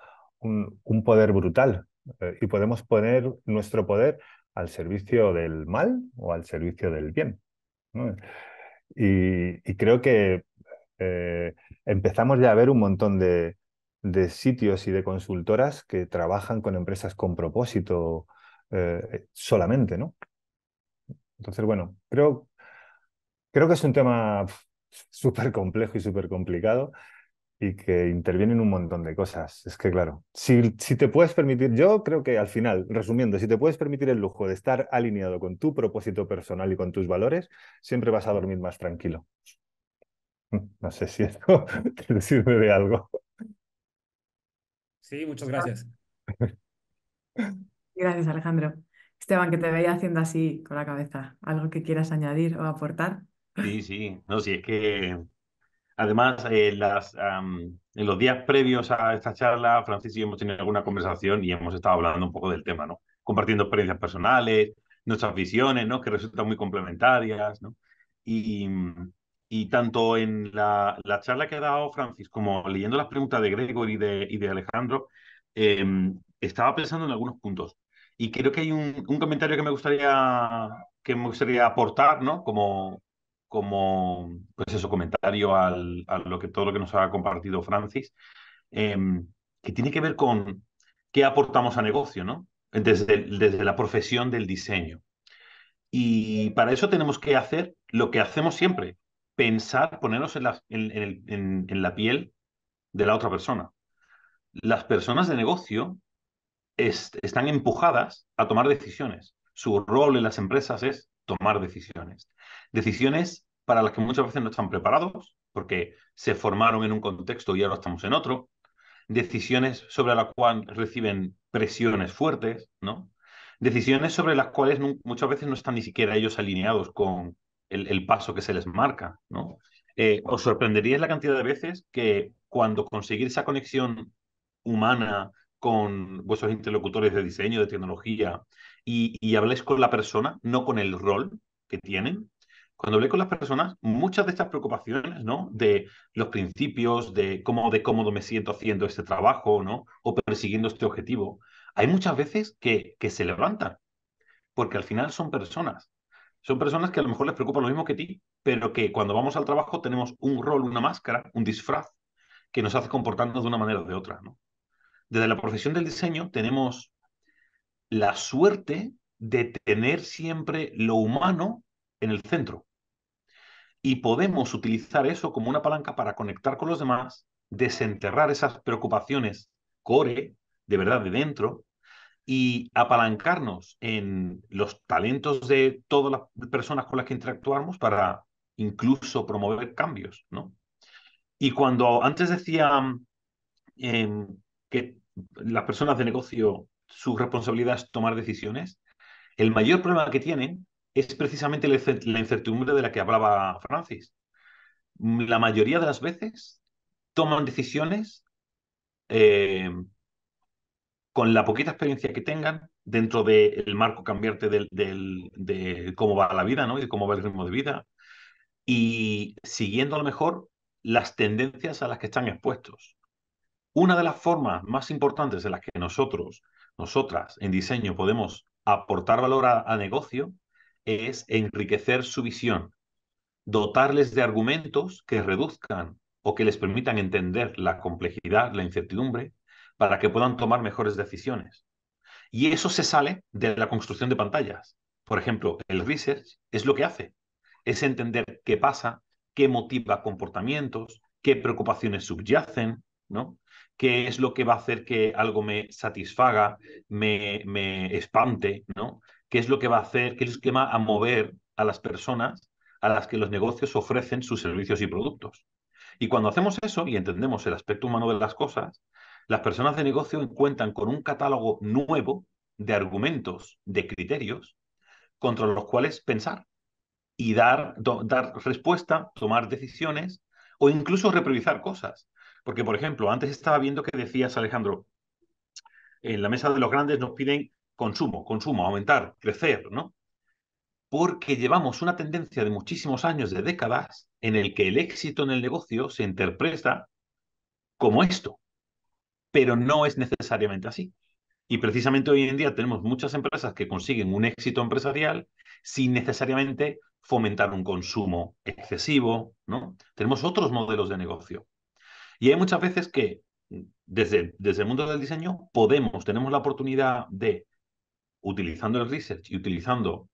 poder brutal eh, y podemos poner nuestro poder al servicio del mal o al servicio del bien. Y, creo que eh, empezamos ya a ver un montón de, sitios y de consultoras que trabajan con empresas con propósito eh, solamente, Entonces, bueno, creo, creo que es un tema súper complejo y súper complicado y que intervienen un montón de cosas. Es que, claro, si, te puedes permitir, yo creo que al final, resumiendo, si te puedes permitir el lujo de estar alineado con tu propósito personal y con tus valores, siempre vas a dormir más tranquilo. No sé si esto te sirve de algo. Sí, muchas gracias. Gracias, Alejandro. Esteban, que te veía haciendo así con la cabeza. ¿Algo que quieras añadir o aportar? Sí, sí. No, si es que Además, eh, en los días previos a esta charla, Francis y yo hemos tenido alguna conversación y hemos estado hablando un poco del tema, ¿no? Compartiendo experiencias personales, nuestras visiones, ¿no? Que resultan muy complementarias, ¿no? Y, tanto en la, charla que ha dado Francis como leyendo las preguntas de Gregor y de, y de Alejandro, em, estaba pensando en algunos puntos. Y creo que hay un, comentario que me gustaría que me gustaría aportar, ¿no? Como, como pues eso, comentario a lo que, todo lo que nos ha compartido Francis, em, que tiene que ver con qué aportamos a negocio, ¿no? Desde, desde la profesión del diseño. Y para eso tenemos que hacer lo que hacemos siempre, pensar, ponernos en la, en, la piel de la otra persona. Las personas de negocio están empujadas a tomar decisiones. Su rol en las empresas es tomar decisiones. Decisiones para las que muchas veces no están preparados, porque se formaron en un contexto y ahora estamos en otro, decisiones sobre las cuales reciben presiones fuertes, ¿no? Decisiones sobre las cuales muchas veces no están ni siquiera ellos alineados con el, paso que se les marca, ¿no? Eh, os sorprendería la cantidad de veces que cuando conseguir esa conexión humana con vuestros interlocutores de diseño, de tecnología, y, y habléis con la persona, no con el rol que tienen, cuando hablé con las personas, muchas de estas preocupaciones, ¿no? De los principios, de cómo de cómodo me siento haciendo este trabajo, ¿no? O persiguiendo este objetivo. Hay muchas veces que, que se levantan, porque al final son personas. Son personas que a lo mejor les preocupa lo mismo que ti, pero que cuando vamos al trabajo tenemos un rol, una máscara, un disfraz que nos hace comportarnos de una manera o de otra, ¿no? Desde la profesión del diseño tenemos la suerte de tener siempre lo humano en el centro. Y podemos utilizar eso como una palanca para conectar con los demás, desenterrar esas preocupaciones core, de verdad, de dentro, y apalancarnos en los talentos de todas las personas con las que interactuamos para incluso promover cambios, ¿no? Y cuando antes decía em, que las personas de negocio, su responsabilidad es tomar decisiones, el mayor problema que tienen es precisamente la incertidumbre de la que hablaba Francis. La mayoría de las veces toman decisiones eh, con la poquita experiencia que tengan dentro del marco cambiante de cómo va la vida ¿no? y de cómo va el ritmo de vida y siguiendo a lo mejor las tendencias a las que están expuestos. Una de las formas más importantes en las que nosotros, nosotras en diseño podemos aportar valor a, a negocio es enriquecer su visión, dotarles de argumentos que reduzcan o que les permitan entender la complejidad, la incertidumbre, para que puedan tomar mejores decisiones. Y eso se sale de la construcción de pantallas. Por ejemplo, el research es lo que hace, es entender qué pasa, qué motiva comportamientos, qué preocupaciones subyacen, ¿no? ¿Qué es lo que va a hacer que algo me satisfaga, me, me espante, ¿no? qué es lo que va a hacer, qué es lo que va a mover a las personas a las que los negocios ofrecen sus servicios y productos. Y cuando hacemos eso y entendemos el aspecto humano de las cosas, las personas de negocio cuentan con un catálogo nuevo de argumentos, de criterios contra los cuales pensar y dar, dar respuesta, tomar decisiones o incluso reprovisar cosas. Porque, por ejemplo, antes estaba viendo que decías, Alejandro, en la mesa de los grandes nos piden consumo, consumo, aumentar, crecer, ¿no? Porque llevamos una tendencia de muchísimos años, de décadas, en el que el éxito en el negocio se interpreta como esto, pero no es necesariamente así. Y precisamente hoy en día tenemos muchas empresas que consiguen un éxito empresarial sin necesariamente fomentar un consumo excesivo, ¿no? Tenemos otros modelos de negocio. Y hay muchas veces que desde, desde el mundo del diseño podemos, tenemos la oportunidad de utilizando el research y utilizando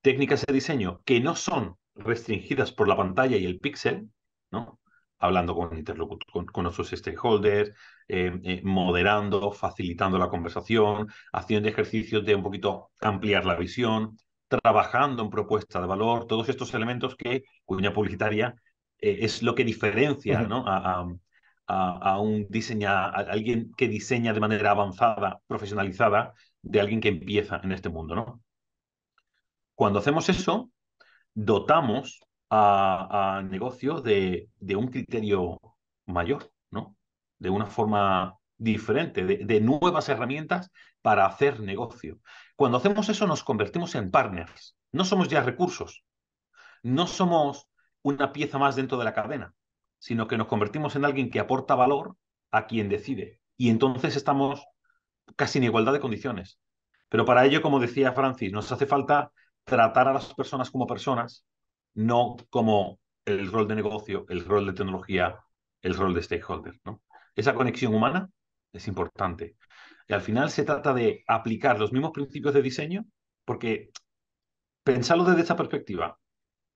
técnicas de diseño que no son restringidas por la pantalla y el píxel, ¿no? hablando con, con, nuestros stakeholders, eh, eh, moderando, facilitando la conversación, haciendo ejercicios de un poquito ampliar la visión, trabajando en propuesta de valor, todos estos elementos que cuña publicitaria eh, es lo que diferencia a, un diseña, a alguien que diseña de manera avanzada, profesionalizada, de alguien que empieza en este mundo, ¿no? Cuando hacemos eso, dotamos a, negocio de, un criterio mayor, ¿no? De una forma diferente, de, de nuevas herramientas para hacer negocio. Cuando hacemos eso, nos convertimos en partners. No somos ya recursos. No somos una pieza más dentro de la cadena, sino que nos convertimos en alguien que aporta valor a quien decide. Y entonces estamos casi en igualdad de condiciones. Pero para ello, como decía Francis, nos hace falta tratar a las personas como personas, no como el rol de negocio, el rol de tecnología, el rol de stakeholder. ¿no? Esa conexión humana es importante. Y al final se trata de aplicar los mismos principios de diseño, porque pensarlo desde esa perspectiva,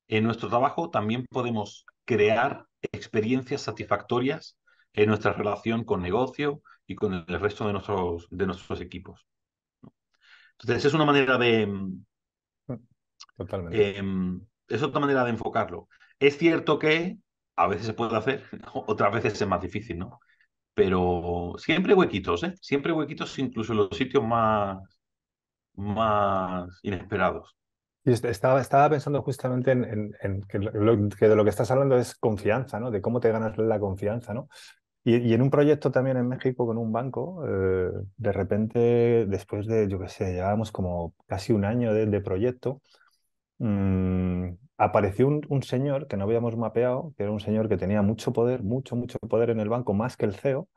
en nuestro trabajo también podemos crear experiencias satisfactorias en nuestra relación con negocio, y con el resto de nuestros, de nuestros equipos. Entonces, es una manera de... Mm, mm, totalmente. Em, es otra manera de enfocarlo. Es cierto que a veces se puede hacer, otras veces es más difícil, ¿no? Pero siempre huequitos, ¿eh? Siempre huequitos, incluso en los sitios más, más inesperados. estaba, estaba pensando justamente en, que, de lo que estás hablando es confianza, ¿no? De cómo te ganas la confianza, ¿no? Y, en un proyecto también en México con un banco, eh, de repente, después de, yo qué sé, llevábamos como casi un año de, proyecto, mm, apareció un, señor que no habíamos mapeado, que era un señor que tenía mucho poder, mucho, mucho poder en el banco, más que el CEO,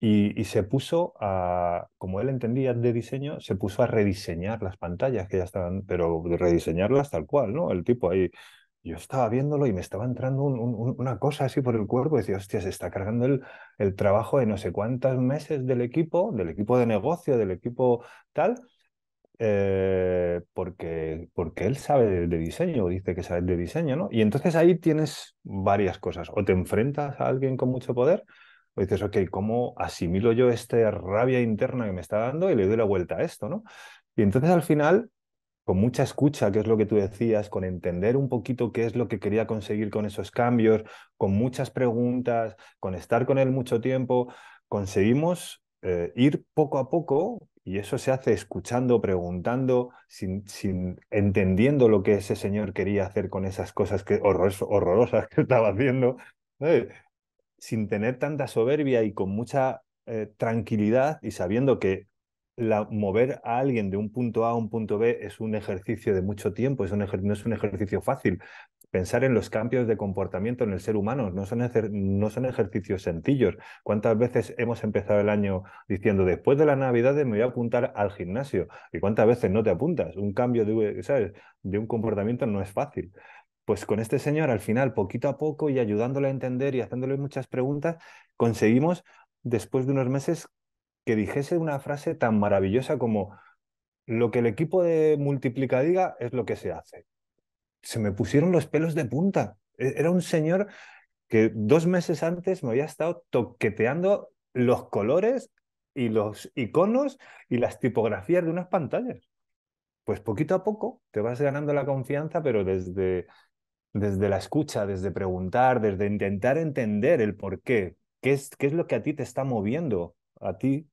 y, y, se puso a, como él entendía de diseño, se puso a rediseñar las pantallas que ya estaban, pero rediseñarlas tal cual, ¿no? El tipo ahí yo estaba viéndolo y me estaba entrando una cosa así por el cuerpo. Y decía, hostia, se está cargando el, trabajo de no sé cuántos meses del equipo, del equipo de negocio, del equipo tal, eh, porque, porque él sabe de, diseño diseño, dice que sabe de diseño, ¿no? Y entonces ahí tienes varias cosas. O te enfrentas a alguien con mucho poder, o dices, ok, ¿cómo asimilo yo esta rabia interna que me está dando y le doy la vuelta a esto, ¿no? Y entonces al final con mucha escucha, que es lo que tú decías, con entender un poquito qué es lo que quería conseguir con esos cambios, con muchas preguntas, con estar con él mucho tiempo, conseguimos eh, ir poco a poco y eso se hace escuchando, preguntando, sin, sin, entendiendo lo que ese señor quería hacer con esas cosas que, horrorosas que estaba haciendo, eh, sin tener tanta soberbia y con mucha eh, tranquilidad y sabiendo que mover a alguien de un punto A a un punto B es un ejercicio de mucho tiempo, es no es un ejercicio fácil. Pensar en los cambios de comportamiento en el ser humano no son, no son ejercicios sencillos. ¿Cuántas veces hemos empezado el año diciendo después de las navidades me voy a apuntar al gimnasio? ¿Y cuántas veces no te apuntas? Un cambio de, de un comportamiento no es fácil. Pues con este señor al final, poquito a poco y ayudándole a entender y haciéndole muchas preguntas, conseguimos después de unos meses que dijese una frase tan maravillosa como lo que el equipo de Multiplica diga es lo que se hace. Se me pusieron los pelos de punta. E, era un señor que dos meses antes me había estado toqueteando los colores y los iconos y las tipografías de unas pantallas. Pues poquito a poco te vas ganando la confianza, pero desde, desde la escucha, desde preguntar, desde intentar entender el por qué, qué es lo que a ti te está moviendo, a ti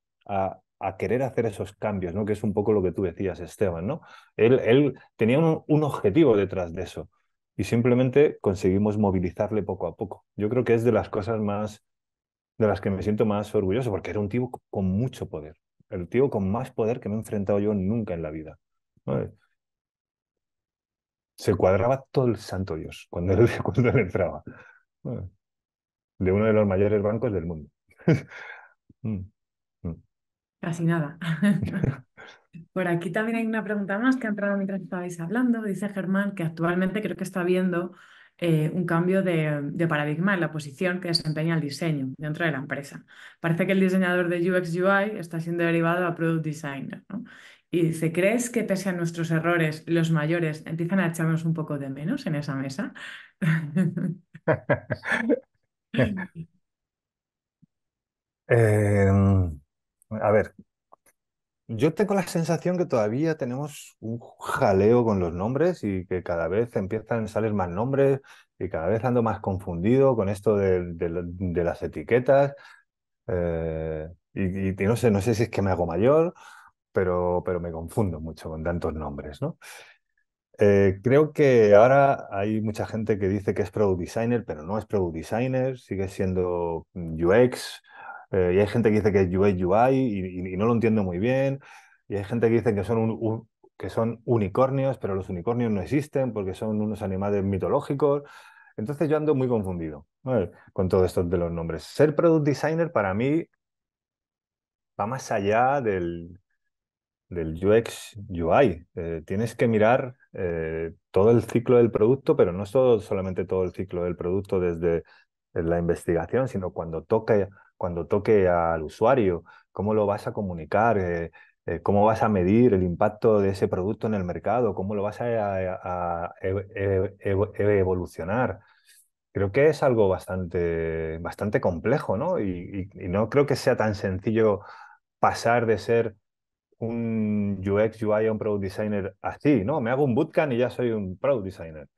a, querer hacer esos cambios, ¿no? que es un poco lo que tú decías, Esteban. ¿no? Él, tenía un, objetivo detrás de eso y simplemente conseguimos movilizarle poco a poco. Yo creo que es de las cosas más de las que me siento más orgulloso, porque era un tío con mucho poder, el tío con más poder que me he enfrentado yo nunca en la vida. Se cuadraba todo el santo Dios cuando él, entraba. De uno de los mayores bancos del mundo. Mm casi nada. Por aquí también hay una pregunta más que ha entrado mientras estabais hablando. Dice Germán que actualmente creo que está viendo eh, un cambio de, paradigma en la posición que desempeña el diseño dentro de la empresa. Parece que el diseñador de UX UI está siendo derivado a product designer. Y dice, ¿crees que pese a nuestros errores, los mayores empiezan a echarnos un poco de menos en esa mesa? eh, a ver, yo tengo la sensación que todavía tenemos un jaleo con los nombres y que cada vez empiezan a salir más nombres y cada vez ando más confundido con esto de, las etiquetas. Eh, y, no sé, no sé si es que me hago mayor, pero, me confundo mucho con tantos nombres, ¿no? Eh, creo que ahora hay mucha gente que dice que es product designer, pero no es product designer, sigue siendo mm, UX, eh, y hay gente que dice que es UX, UI y, no lo entiendo muy bien. Y hay gente que dice que son, que son unicornios, pero los unicornios no existen porque son unos animales mitológicos. Entonces yo ando muy confundido con todo esto de los nombres. Ser product designer para mí va más allá del, del UX UI. Eh, tienes que mirar eh, todo el ciclo del producto, pero no solamente todo el ciclo del producto desde la investigación, sino cuando toca cuando toque al usuario, cómo lo vas a comunicar, eh, eh, cómo vas a medir el impacto de ese producto en el mercado, cómo lo vas a, e, e, e, evolucionar. Creo que es algo bastante, bastante complejo, ¿no? Y, no creo que sea tan sencillo pasar de ser un UX, UI a un product designer así, ¿no? Me hago un bootcamp y ya soy un product designer.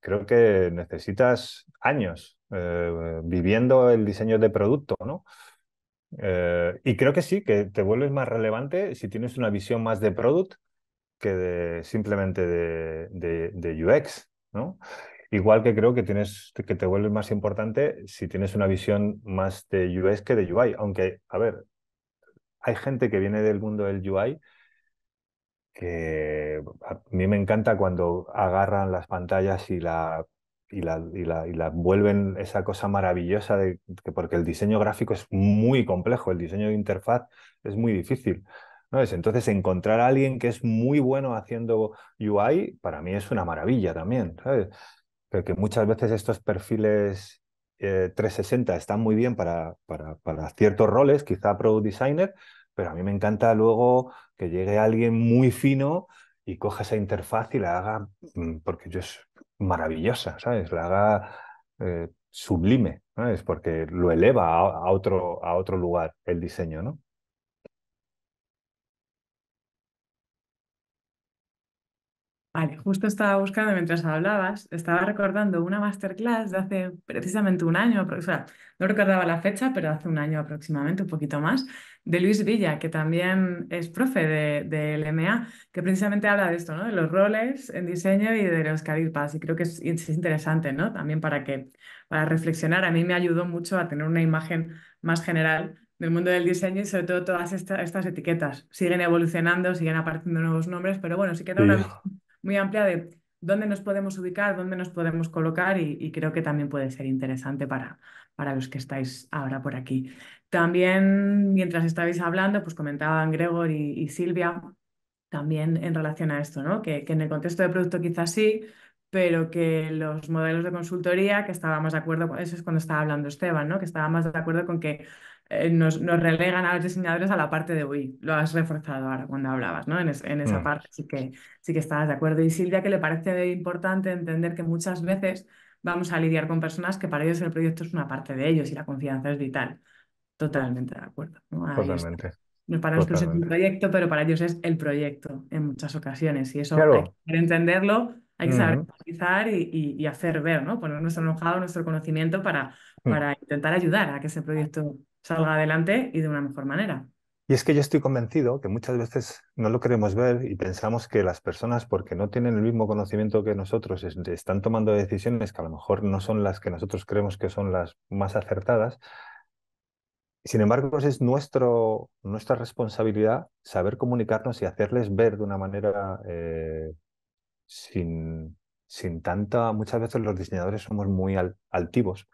Creo que necesitas años eh, viviendo el diseño de producto, ¿no? Eh, y creo que sí, que te vuelves más relevante si tienes una visión más de product que de, simplemente de, UX, ¿no? Igual que creo que, tienes, que te vuelves más importante si tienes una visión más de UX que de UI. Aunque, a ver, hay gente que viene del mundo del UI que a mí me encanta cuando agarran las pantallas y la y la, y la, y la vuelven esa cosa maravillosa de que porque el diseño gráfico es muy complejo, el diseño de interfaz es muy difícil. entonces, encontrar a alguien que es muy bueno haciendo UI, para mí es una maravilla también. porque muchas veces estos perfiles 360 eh, están muy bien para, para, ciertos roles, quizá pro designer, pero a mí me encanta luego que llegue alguien muy fino y coja esa interfaz y la haga, mm, porque yo es maravillosa, ¿sabes? La haga eh, sublime, ¿sabes? Porque lo eleva a, otro, a otro lugar el diseño, ¿no? justo estaba buscando mientras hablabas, estaba recordando una masterclass de hace precisamente un año, no recordaba la fecha, pero hace un año aproximadamente, un poquito más, de Luis Villa, que también es profe del de que precisamente habla de esto, De los roles en diseño y de los caripas. y creo que es, interesante, ¿no? También para que, para reflexionar, a mí me ayudó mucho a tener una imagen más general del mundo del diseño y sobre todo todas estas etiquetas. Siguen evolucionando, siguen apareciendo nuevos nombres, pero bueno, sí que no... muy amplia de dónde nos podemos ubicar, dónde nos podemos colocar y, creo que también puede ser interesante para, para, los que estáis ahora por aquí. También, mientras estabais hablando, pues comentaban Gregor y, Silvia también en relación a esto, ¿no? Que, en el contexto de producto quizás sí, pero que los modelos de consultoría que estábamos de acuerdo, eso es cuando estaba hablando Esteban, ¿no? Que más de acuerdo con que eh, nos, relegan a los diseñadores a la parte de UI. Lo has reforzado ahora cuando hablabas, ¿no? En, esa mm. parte sí que, sí que estabas de acuerdo. Y Silvia, que le parece importante entender que muchas veces vamos a lidiar con personas que para ellos el proyecto es una parte de ellos y la confianza es vital. Totalmente de acuerdo. ¿no? Totalmente. No para nosotros es un proyecto, pero para ellos es el proyecto en muchas ocasiones. Y eso hay que entenderlo, hay que saber utilizar y, hacer ver, ¿no? Poner nuestro enojado, nuestro conocimiento para, mm. para intentar ayudar a que ese proyecto salga adelante y de una mejor manera. Y es que yo estoy convencido que muchas veces no lo queremos ver y pensamos que las personas, porque no tienen el mismo conocimiento que nosotros, están tomando decisiones que a lo mejor no son las que nosotros creemos que son las más acertadas. Sin embargo, es nuestra responsabilidad saber comunicarnos y hacerles ver de una manera eh, sin, sin tanta... Muchas veces los diseñadores somos muy altivos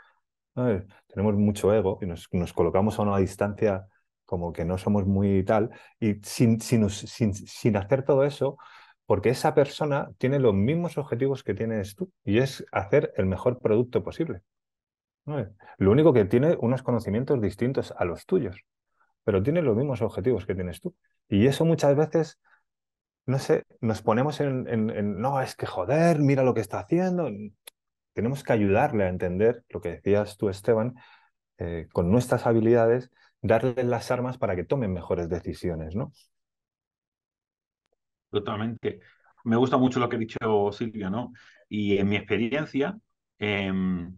tenemos mucho ego y nos, colocamos a una distancia como que no somos muy tal, y sin, sin, hacer todo eso, porque esa persona tiene los mismos objetivos que tienes tú, y es hacer el mejor producto posible. Lo único que tiene unos conocimientos distintos a los tuyos, pero tiene los mismos objetivos que tienes tú. Y eso muchas veces no sé, nos ponemos en, no, es que joder, mira lo que está haciendo tenemos que ayudarle a entender lo que decías tú, Esteban, eh, con nuestras habilidades, darle las armas para que tomen mejores decisiones, ¿no? Totalmente. Me gusta mucho lo que ha dicho Silvia, ¿no? Y en mi experiencia, em,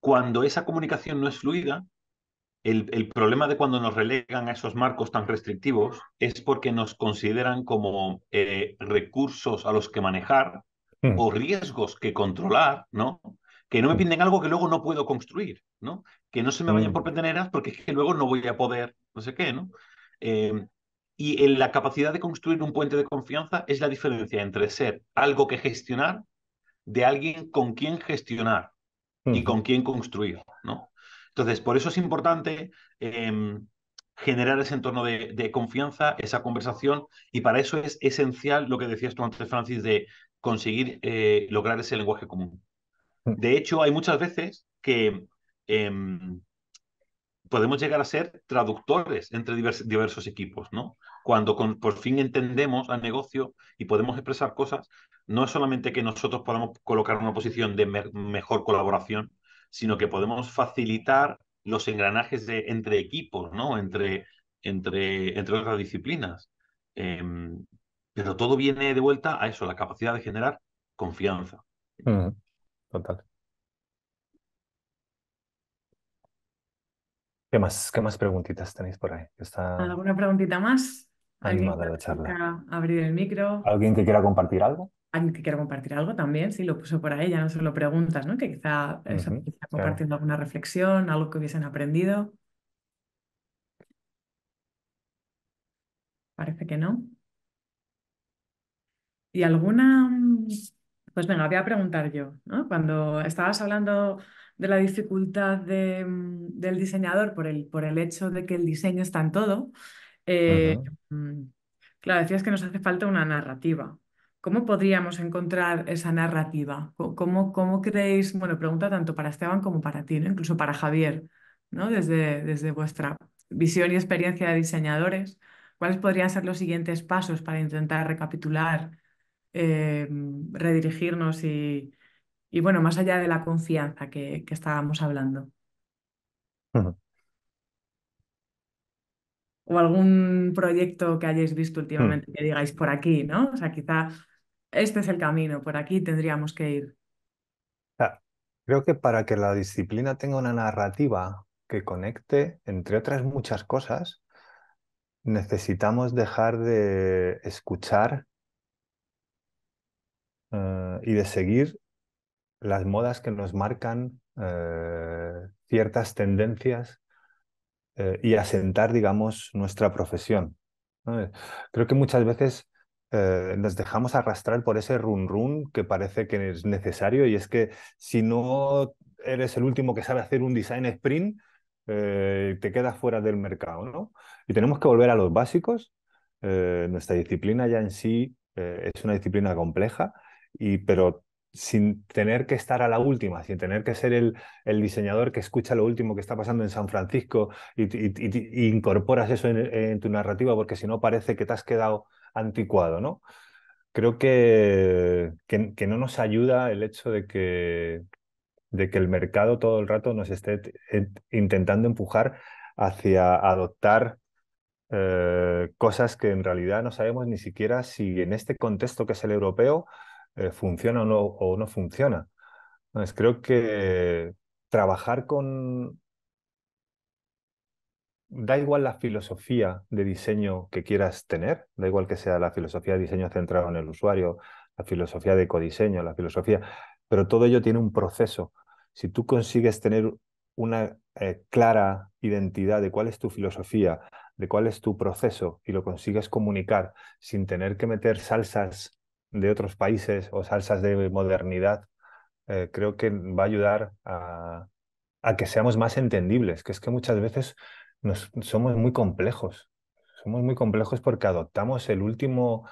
cuando esa comunicación no es fluida, el, problema de cuando nos relegan a esos marcos tan restrictivos es porque nos consideran como eh, recursos a los que manejar Hmm. o riesgos que controlar, ¿no? Que no me hmm. pinden algo que luego no puedo construir, ¿no? Que no se me vayan hmm. por pendeneras porque es que luego no voy a poder, no sé qué, ¿no? Em, y la capacidad de construir un puente de confianza es la diferencia entre ser algo que gestionar de alguien con quien gestionar y con quien construir, ¿no? Entonces, por eso es importante em, generar ese entorno de, de, confianza, esa conversación, y para eso es esencial lo que decías tú antes, Francis, de conseguir eh, lograr ese lenguaje común. Mm. De hecho, hay muchas veces que em, podemos llegar a ser traductores entre diversos equipos, ¿no? Cuando por fin entendemos al negocio y podemos expresar cosas, no es solamente que nosotros podamos colocar una posición de mejor colaboración, sino que podemos facilitar los engranajes entre equipos, ¿no? Entre, entre, entre otras disciplinas. Em, pero todo viene de vuelta a eso, la capacidad de generar confianza. Mm, total. ¿Qué más, ¿Qué más preguntitas tenéis por ahí? ¿Alguna preguntita más? ¿Alguien que la charla? abrir el micro? ¿Alguien que quiera compartir algo? alguien que quiera compartir algo también, sí, lo puso por ahí, ya no solo preguntas, ¿no? Que quizá, compartiendo alguna reflexión, algo que hubiesen aprendido. Parece que no. ¿Y alguna? Pues venga, voy a preguntar yo, Cuando estabas hablando de la dificultad mm, del diseñador por el, por el hecho de que el diseño está en todo, eh, mm, claro, decías que nos hace falta una narrativa. ¿Cómo podríamos encontrar esa narrativa? ¿Cómo, cómo creéis? Bueno, pregunta tanto para Esteban como para ti, incluso para Javier, ¿no? Desde, desde vuestra visión y experiencia de diseñadores, ¿cuáles podrían ser los siguientes pasos para intentar recapitular eh, redirigirnos y, bueno, más allá de la confianza que, estábamos hablando. O algún proyecto que hayáis visto mm. últimamente que digáis por aquí, ¿no? O sea, quizá este es el camino, por aquí tendríamos que ir. Ah, creo que para que la disciplina tenga una narrativa que conecte, entre otras muchas cosas, necesitamos dejar de escuchar eh, y de seguir las modas que nos marcan eh, ciertas tendencias eh, y asentar, digamos, nuestra profesión. Creo que muchas veces nos dejamos arrastrar por ese run run que parece que es necesario y es que si no eres el último que sabe hacer un design sprint, te quedas fuera del mercado, ¿no? Y tenemos que volver a los básicos. nuestra disciplina ya en sí es una disciplina compleja y, pero sin tener que estar a la última, sin tener que ser el, diseñador que escucha lo último que está pasando en San Francisco y, incorporas eso en, tu narrativa, porque si no parece que te has quedado anticuado, ¿no? Creo que, que, no nos ayuda el hecho de que, de que el mercado todo el rato nos esté eh, intentando empujar hacia adoptar eh, cosas que en realidad no sabemos ni siquiera si en este contexto que es el europeo eh, funciona o no, o no funciona. entonces creo que trabajar con... Da igual la filosofía de diseño que quieras tener, da igual que sea la filosofía de diseño centrado en el usuario, la filosofía de codiseño, la filosofía, pero todo ello tiene un proceso. Si tú consigues tener una eh, clara identidad de cuál es tu filosofía, de cuál es tu proceso y lo consigues comunicar sin tener que meter salsas de otros países o salsas de modernidad, eh, creo que va a ayudar a, que seamos más entendibles, que es que muchas veces nos, somos muy complejos, somos muy complejos porque adoptamos el último,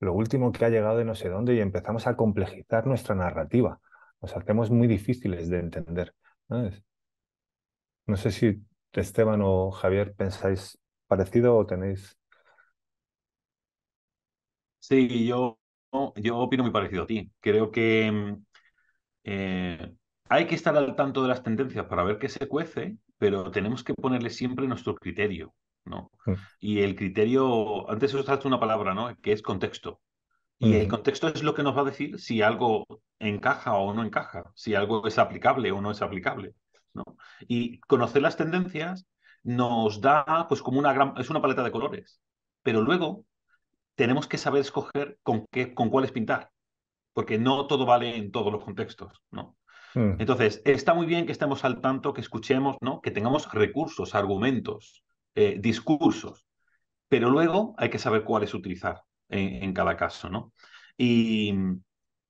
lo último que ha llegado de no sé dónde y empezamos a complejizar nuestra narrativa, nos hacemos muy difíciles de entender. No sé si Esteban o Javier pensáis parecido o tenéis... Sí, yo yo opino muy parecido a ti. Creo que mm, eh, hay que estar al tanto de las tendencias para ver qué se cuece, pero tenemos que ponerle siempre nuestro criterio, ¿no? Mm. Y el criterio, antes usaste una palabra, ¿no? Que es contexto. Y el mm. contexto es lo que nos va a decir si algo encaja o no encaja, si algo es aplicable o no es aplicable, ¿no? Y conocer las tendencias nos da, pues, como una gran, es una paleta de colores. Pero luego tenemos que saber escoger con, qué, con cuáles pintar, porque no todo vale en todos los contextos, ¿no? Mm. Entonces, está muy bien que estemos al tanto, que escuchemos, ¿no? Que tengamos recursos, argumentos, eh, discursos, pero luego hay que saber cuáles utilizar en, cada caso, ¿no? Y,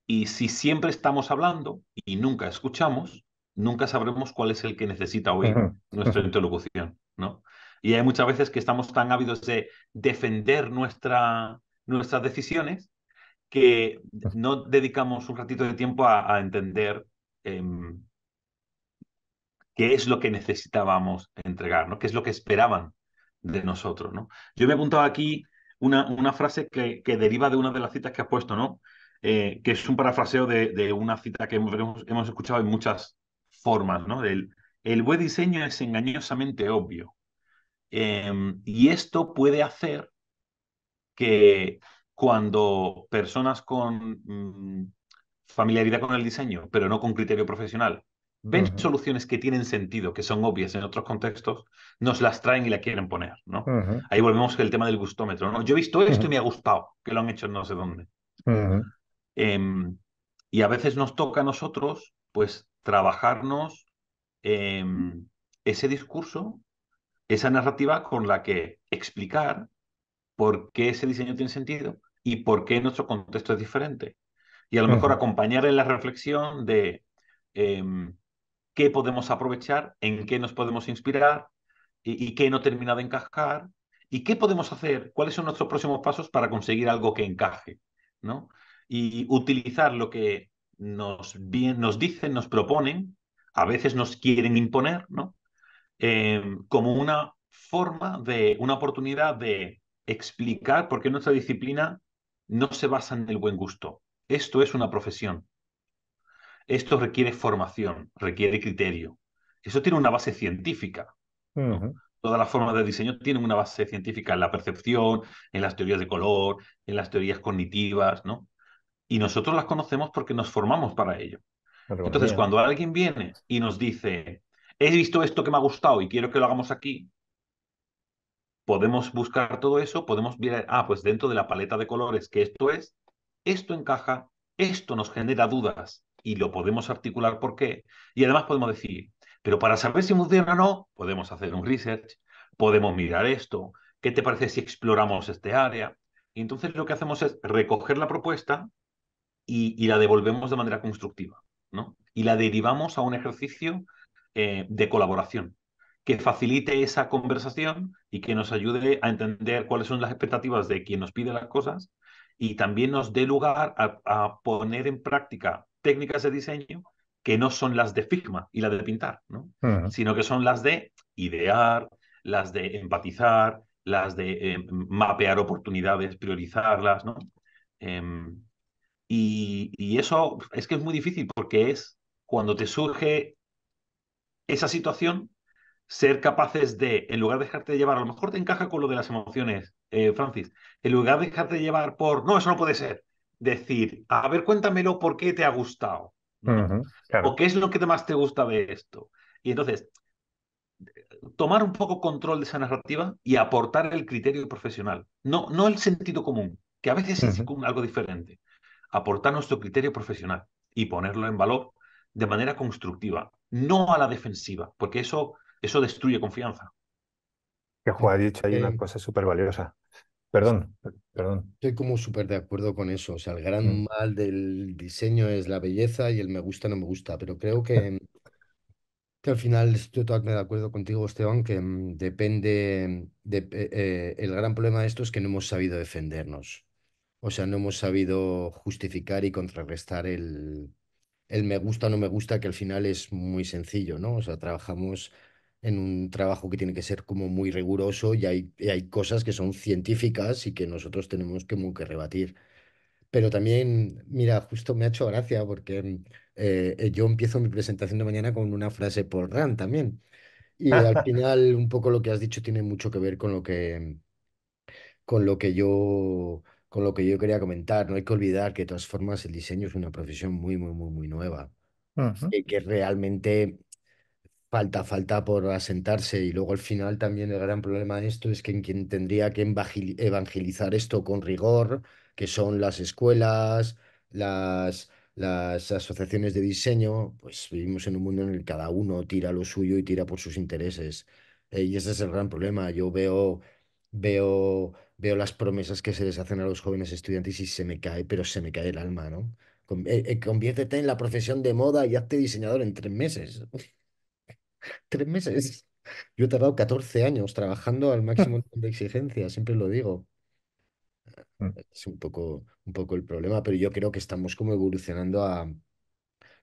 y si siempre estamos hablando y nunca escuchamos, nunca sabremos cuál es el que necesita oír nuestra interlocución, ¿no? Y hay muchas veces que estamos tan ávidos de defender nuestras decisiones que no dedicamos un ratito de tiempo a, entender em, qué es lo que necesitábamos entregar, ¿no? qué es lo que esperaban de nosotros. ¿no? Yo me he apuntado aquí una, una frase que, que, deriva de una de las citas que has puesto, ¿no? Eh, que es un parafraseo de, una cita que hemos, escuchado en muchas formas. ¿no? El, el buen diseño es engañosamente obvio. Em, y esto puede hacer que cuando personas con mm, familiaridad con el diseño, pero no con criterio profesional, ven soluciones que tienen sentido, que son obvias en otros contextos, nos las traen y la quieren poner, ¿no? Ahí volvemos al tema del gustómetro, ¿no? Yo he visto esto y me ha gustado, que lo han hecho no sé dónde. Em, y a veces nos toca a nosotros, pues, trabajarnos em, ese discurso esa narrativa con la que explicar por qué ese diseño tiene sentido y por qué nuestro contexto es diferente. Y a lo mejor acompañar en la reflexión de em, qué podemos aprovechar, en qué nos podemos inspirar y, qué no termina de encajar y qué podemos hacer, cuáles son nuestros próximos pasos para conseguir algo que encaje, ¿no? Y utilizar lo que nos, nos dicen, nos proponen, a veces nos quieren imponer, ¿no? Em, como una forma de, una oportunidad de explicar por qué nuestra disciplina no se basa en el buen gusto. Esto es una profesión. Esto requiere formación, requiere criterio. Eso tiene una base científica. Todas las formas de diseño tienen una base científica en la percepción, en las teorías de color, en las teorías cognitivas, ¿no? Y nosotros las conocemos porque nos formamos para ello. Entonces, cuando alguien viene y nos dice, he visto esto que me ha gustado y quiero que lo hagamos aquí, podemos buscar todo eso, podemos ver, ah, pues dentro de la paleta de colores que esto es, esto encaja, esto nos genera dudas y lo podemos articular por qué. Y además podemos decir, pero para saber si funciona o no, podemos hacer un research, podemos mirar esto, ¿qué te parece si exploramos este área? Y entonces lo que hacemos es recoger la propuesta y, y la devolvemos de manera constructiva, ¿no? Y la derivamos a un ejercicio eh, de colaboración, que facilite esa conversación y que nos ayude a entender cuáles son las expectativas de quien nos pide las cosas y también nos dé lugar a, poner en práctica técnicas de diseño que no son las de Figma y las de pintar, mm. sino que son las de idear, las de empatizar, las de eh, mapear oportunidades, priorizarlas. ¿no? Em, y, eso es que es muy difícil porque es cuando te surge esa situación, ser capaces de, en lugar de dejarte de llevar, a lo mejor te encaja con lo de las emociones, eh, Francis, en lugar de dejarte llevar por, no, eso no puede ser, decir, a ver, cuéntamelo por qué te ha gustado. O qué es lo que más te gusta de esto. Y entonces, tomar un poco control de esa narrativa y aportar el criterio profesional, no, no el sentido común, que a veces es algo diferente, aportar nuestro criterio profesional y ponerlo en valor de manera constructiva, no a la defensiva, porque eso, eso destruye confianza. Que Juan ha dicho ahí una cosa súper valiosa. Perdón, perdón. Estoy como súper de acuerdo con eso. O sea, el gran mm. mal del diseño es la belleza y el me gusta, no me gusta. Pero creo que, que al final estoy totalmente de acuerdo contigo, Esteban, que mm, depende. De, eh, eh, el gran problema de esto es que no hemos sabido defendernos. O sea, no hemos sabido justificar y contrarrestar el, el me gusta o no me gusta, que al final es muy sencillo, ¿no? O sea, trabajamos en un trabajo que tiene que ser como muy riguroso y hay, hay cosas que son científicas y que nosotros tenemos como que rebatir. Pero también, mira, justo me ha hecho gracia porque eh, eh, yo empiezo mi presentación de mañana con una frase por RAN también. Y al final, un poco lo que has dicho tiene mucho que ver con lo que, con lo que yo con lo que yo quería comentar. No hay que olvidar que de todas formas el diseño es una profesión muy, muy, muy, muy nueva. y que realmente falta, falta por asentarse. Y luego al final también el gran problema de esto es que en quien tendría que evangelizar esto con rigor, que son las escuelas, las, las asociaciones de diseño, pues vivimos en un mundo en el que cada uno tira lo suyo y tira por sus intereses. Eh, y ese es el gran problema. Yo veo, veo veo las promesas que se les hacen a los jóvenes estudiantes y se me cae, pero se me cae el alma, ¿no? Eh, eh, conviértete en la profesión de moda y hazte diseñador en tres meses. tres meses. Yo he tardado 14 años trabajando al máximo de exigencia, siempre lo digo. Mm. Es un poco, un poco el problema, pero yo creo que estamos como evolucionando a...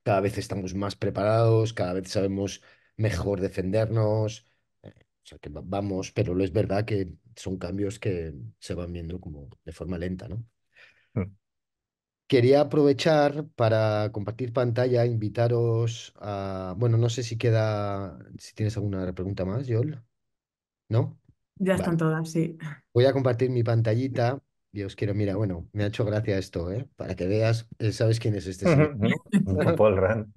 Cada vez estamos más preparados, cada vez sabemos mejor defendernos, eh, o sea que vamos, pero es verdad que son cambios que se van viendo como de forma lenta, ¿no? Mm. Quería aprovechar para compartir pantalla, invitaros a. Bueno, no sé si queda. Si tienes alguna pregunta más, Yol. ¿No? Ya están todas, sí. Voy a compartir mi pantallita y os quiero. Mira, bueno, me ha hecho gracia esto, ¿eh? Para que veas, eh, sabes quién es este señor. Paul Rand.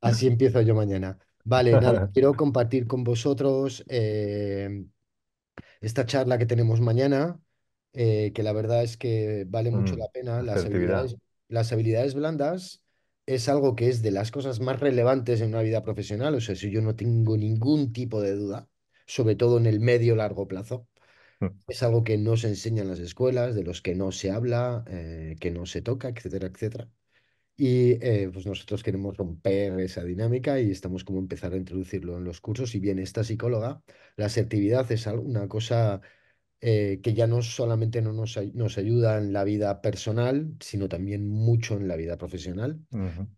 Así empiezo yo mañana. Vale, nada, quiero compartir con vosotros eh, esta charla que tenemos mañana, eh, que la verdad es que vale mucho mm, la pena. Las habilidades, las habilidades blandas es algo que es de las cosas más relevantes en una vida profesional. O sea, si yo no tengo ningún tipo de duda, sobre todo en el medio largo plazo. Mm. Es algo que no se enseña en las escuelas, de los que no se habla, eh, que no se toca, etcétera, etcétera. Y eh, pues nosotros queremos romper esa dinámica y estamos como empezar a introducirlo en los cursos. Y bien, esta psicóloga, la asertividad es una cosa eh, que ya no solamente nos, ayuda en la vida personal, sino también mucho en la vida profesional.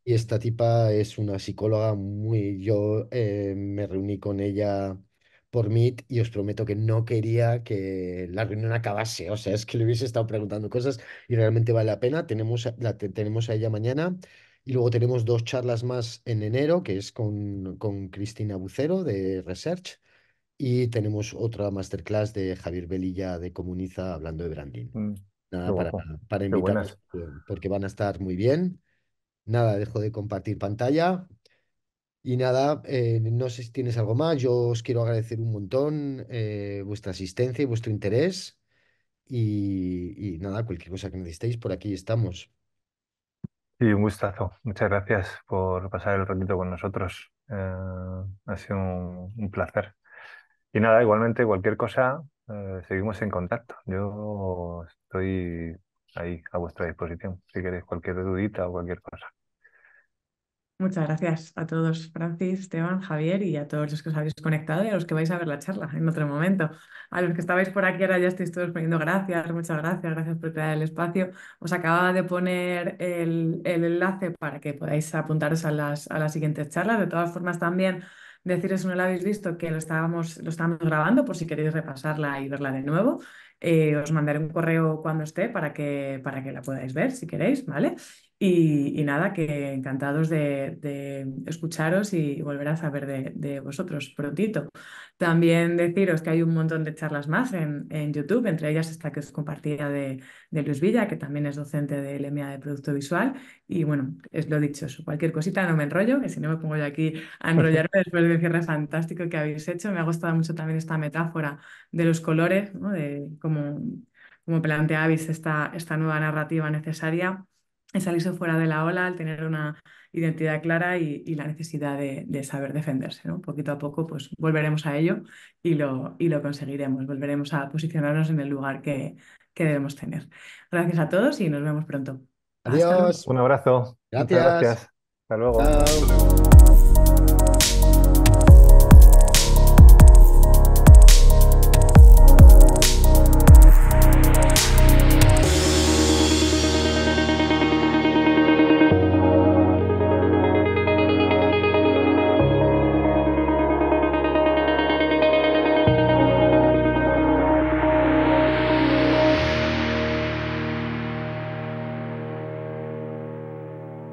Y esta tipa es una psicóloga muy... Yo eh, me reuní con ella por Meet y os prometo que no quería que la reunión acabase. O sea, es que le hubiese estado preguntando cosas y realmente vale la pena. Tenemos, la, tenemos a ella mañana y luego tenemos dos charlas más en enero, que es con, con Cristina Bucero de Research y tenemos otra masterclass de Javier Velilla de Comuniza hablando de branding. Mm, Nada, para, para invitarlos porque van a estar muy bien. Nada, dejo de compartir pantalla. Y nada, eh, no sé si tienes algo más. Yo os quiero agradecer un montón eh, vuestra asistencia y vuestro interés. Y, nada, cualquier cosa que necesitéis, por aquí estamos. y un gustazo. Muchas gracias por pasar el ratito con nosotros. Eh, ha sido un, un, placer. Y nada, igualmente, cualquier cosa, seguimos en contacto. Yo estoy ahí a vuestra disposición, si queréis cualquier dudita o cualquier cosa. Muchas gracias a todos, Francis, Esteban, Javier y a todos los que os habéis conectado y a los que vais a ver la charla en otro momento. A los que estabais por aquí ahora ya estáis todos poniendo gracias, muchas gracias, gracias por crear el espacio. Os acababa de poner el, enlace para que podáis apuntaros a las, a las siguientes charlas. De todas formas, también deciros si no la habéis visto que lo estábamos, lo grabando por si queréis repasarla y verla de nuevo. Eh, os mandaré un correo cuando esté para que, para que la podáis ver si queréis, ¿vale? Y, nada, que encantados de, escucharos y volver a saber de, vosotros prontito. También deciros que hay un montón de charlas más en, YouTube, entre ellas esta que os compartía de, Luis Villa, que también es docente de LMA de Producto Visual. Y bueno, es lo dicho, cualquier cosita no me enrollo, que si no me pongo yo aquí a enrollarme después del cierre fantástico que habéis hecho. Me ha gustado mucho también esta metáfora de los colores, de cómo, cómo esta, esta nueva narrativa necesaria el salirse fuera de la ola, al tener una identidad clara y, la necesidad de, saber defenderse. Poquito a poco pues, volveremos a ello y lo, y lo conseguiremos, volveremos a posicionarnos en el lugar que, debemos tener. Gracias a todos y nos vemos pronto. Adiós. Un abrazo. Gracias. Hasta luego.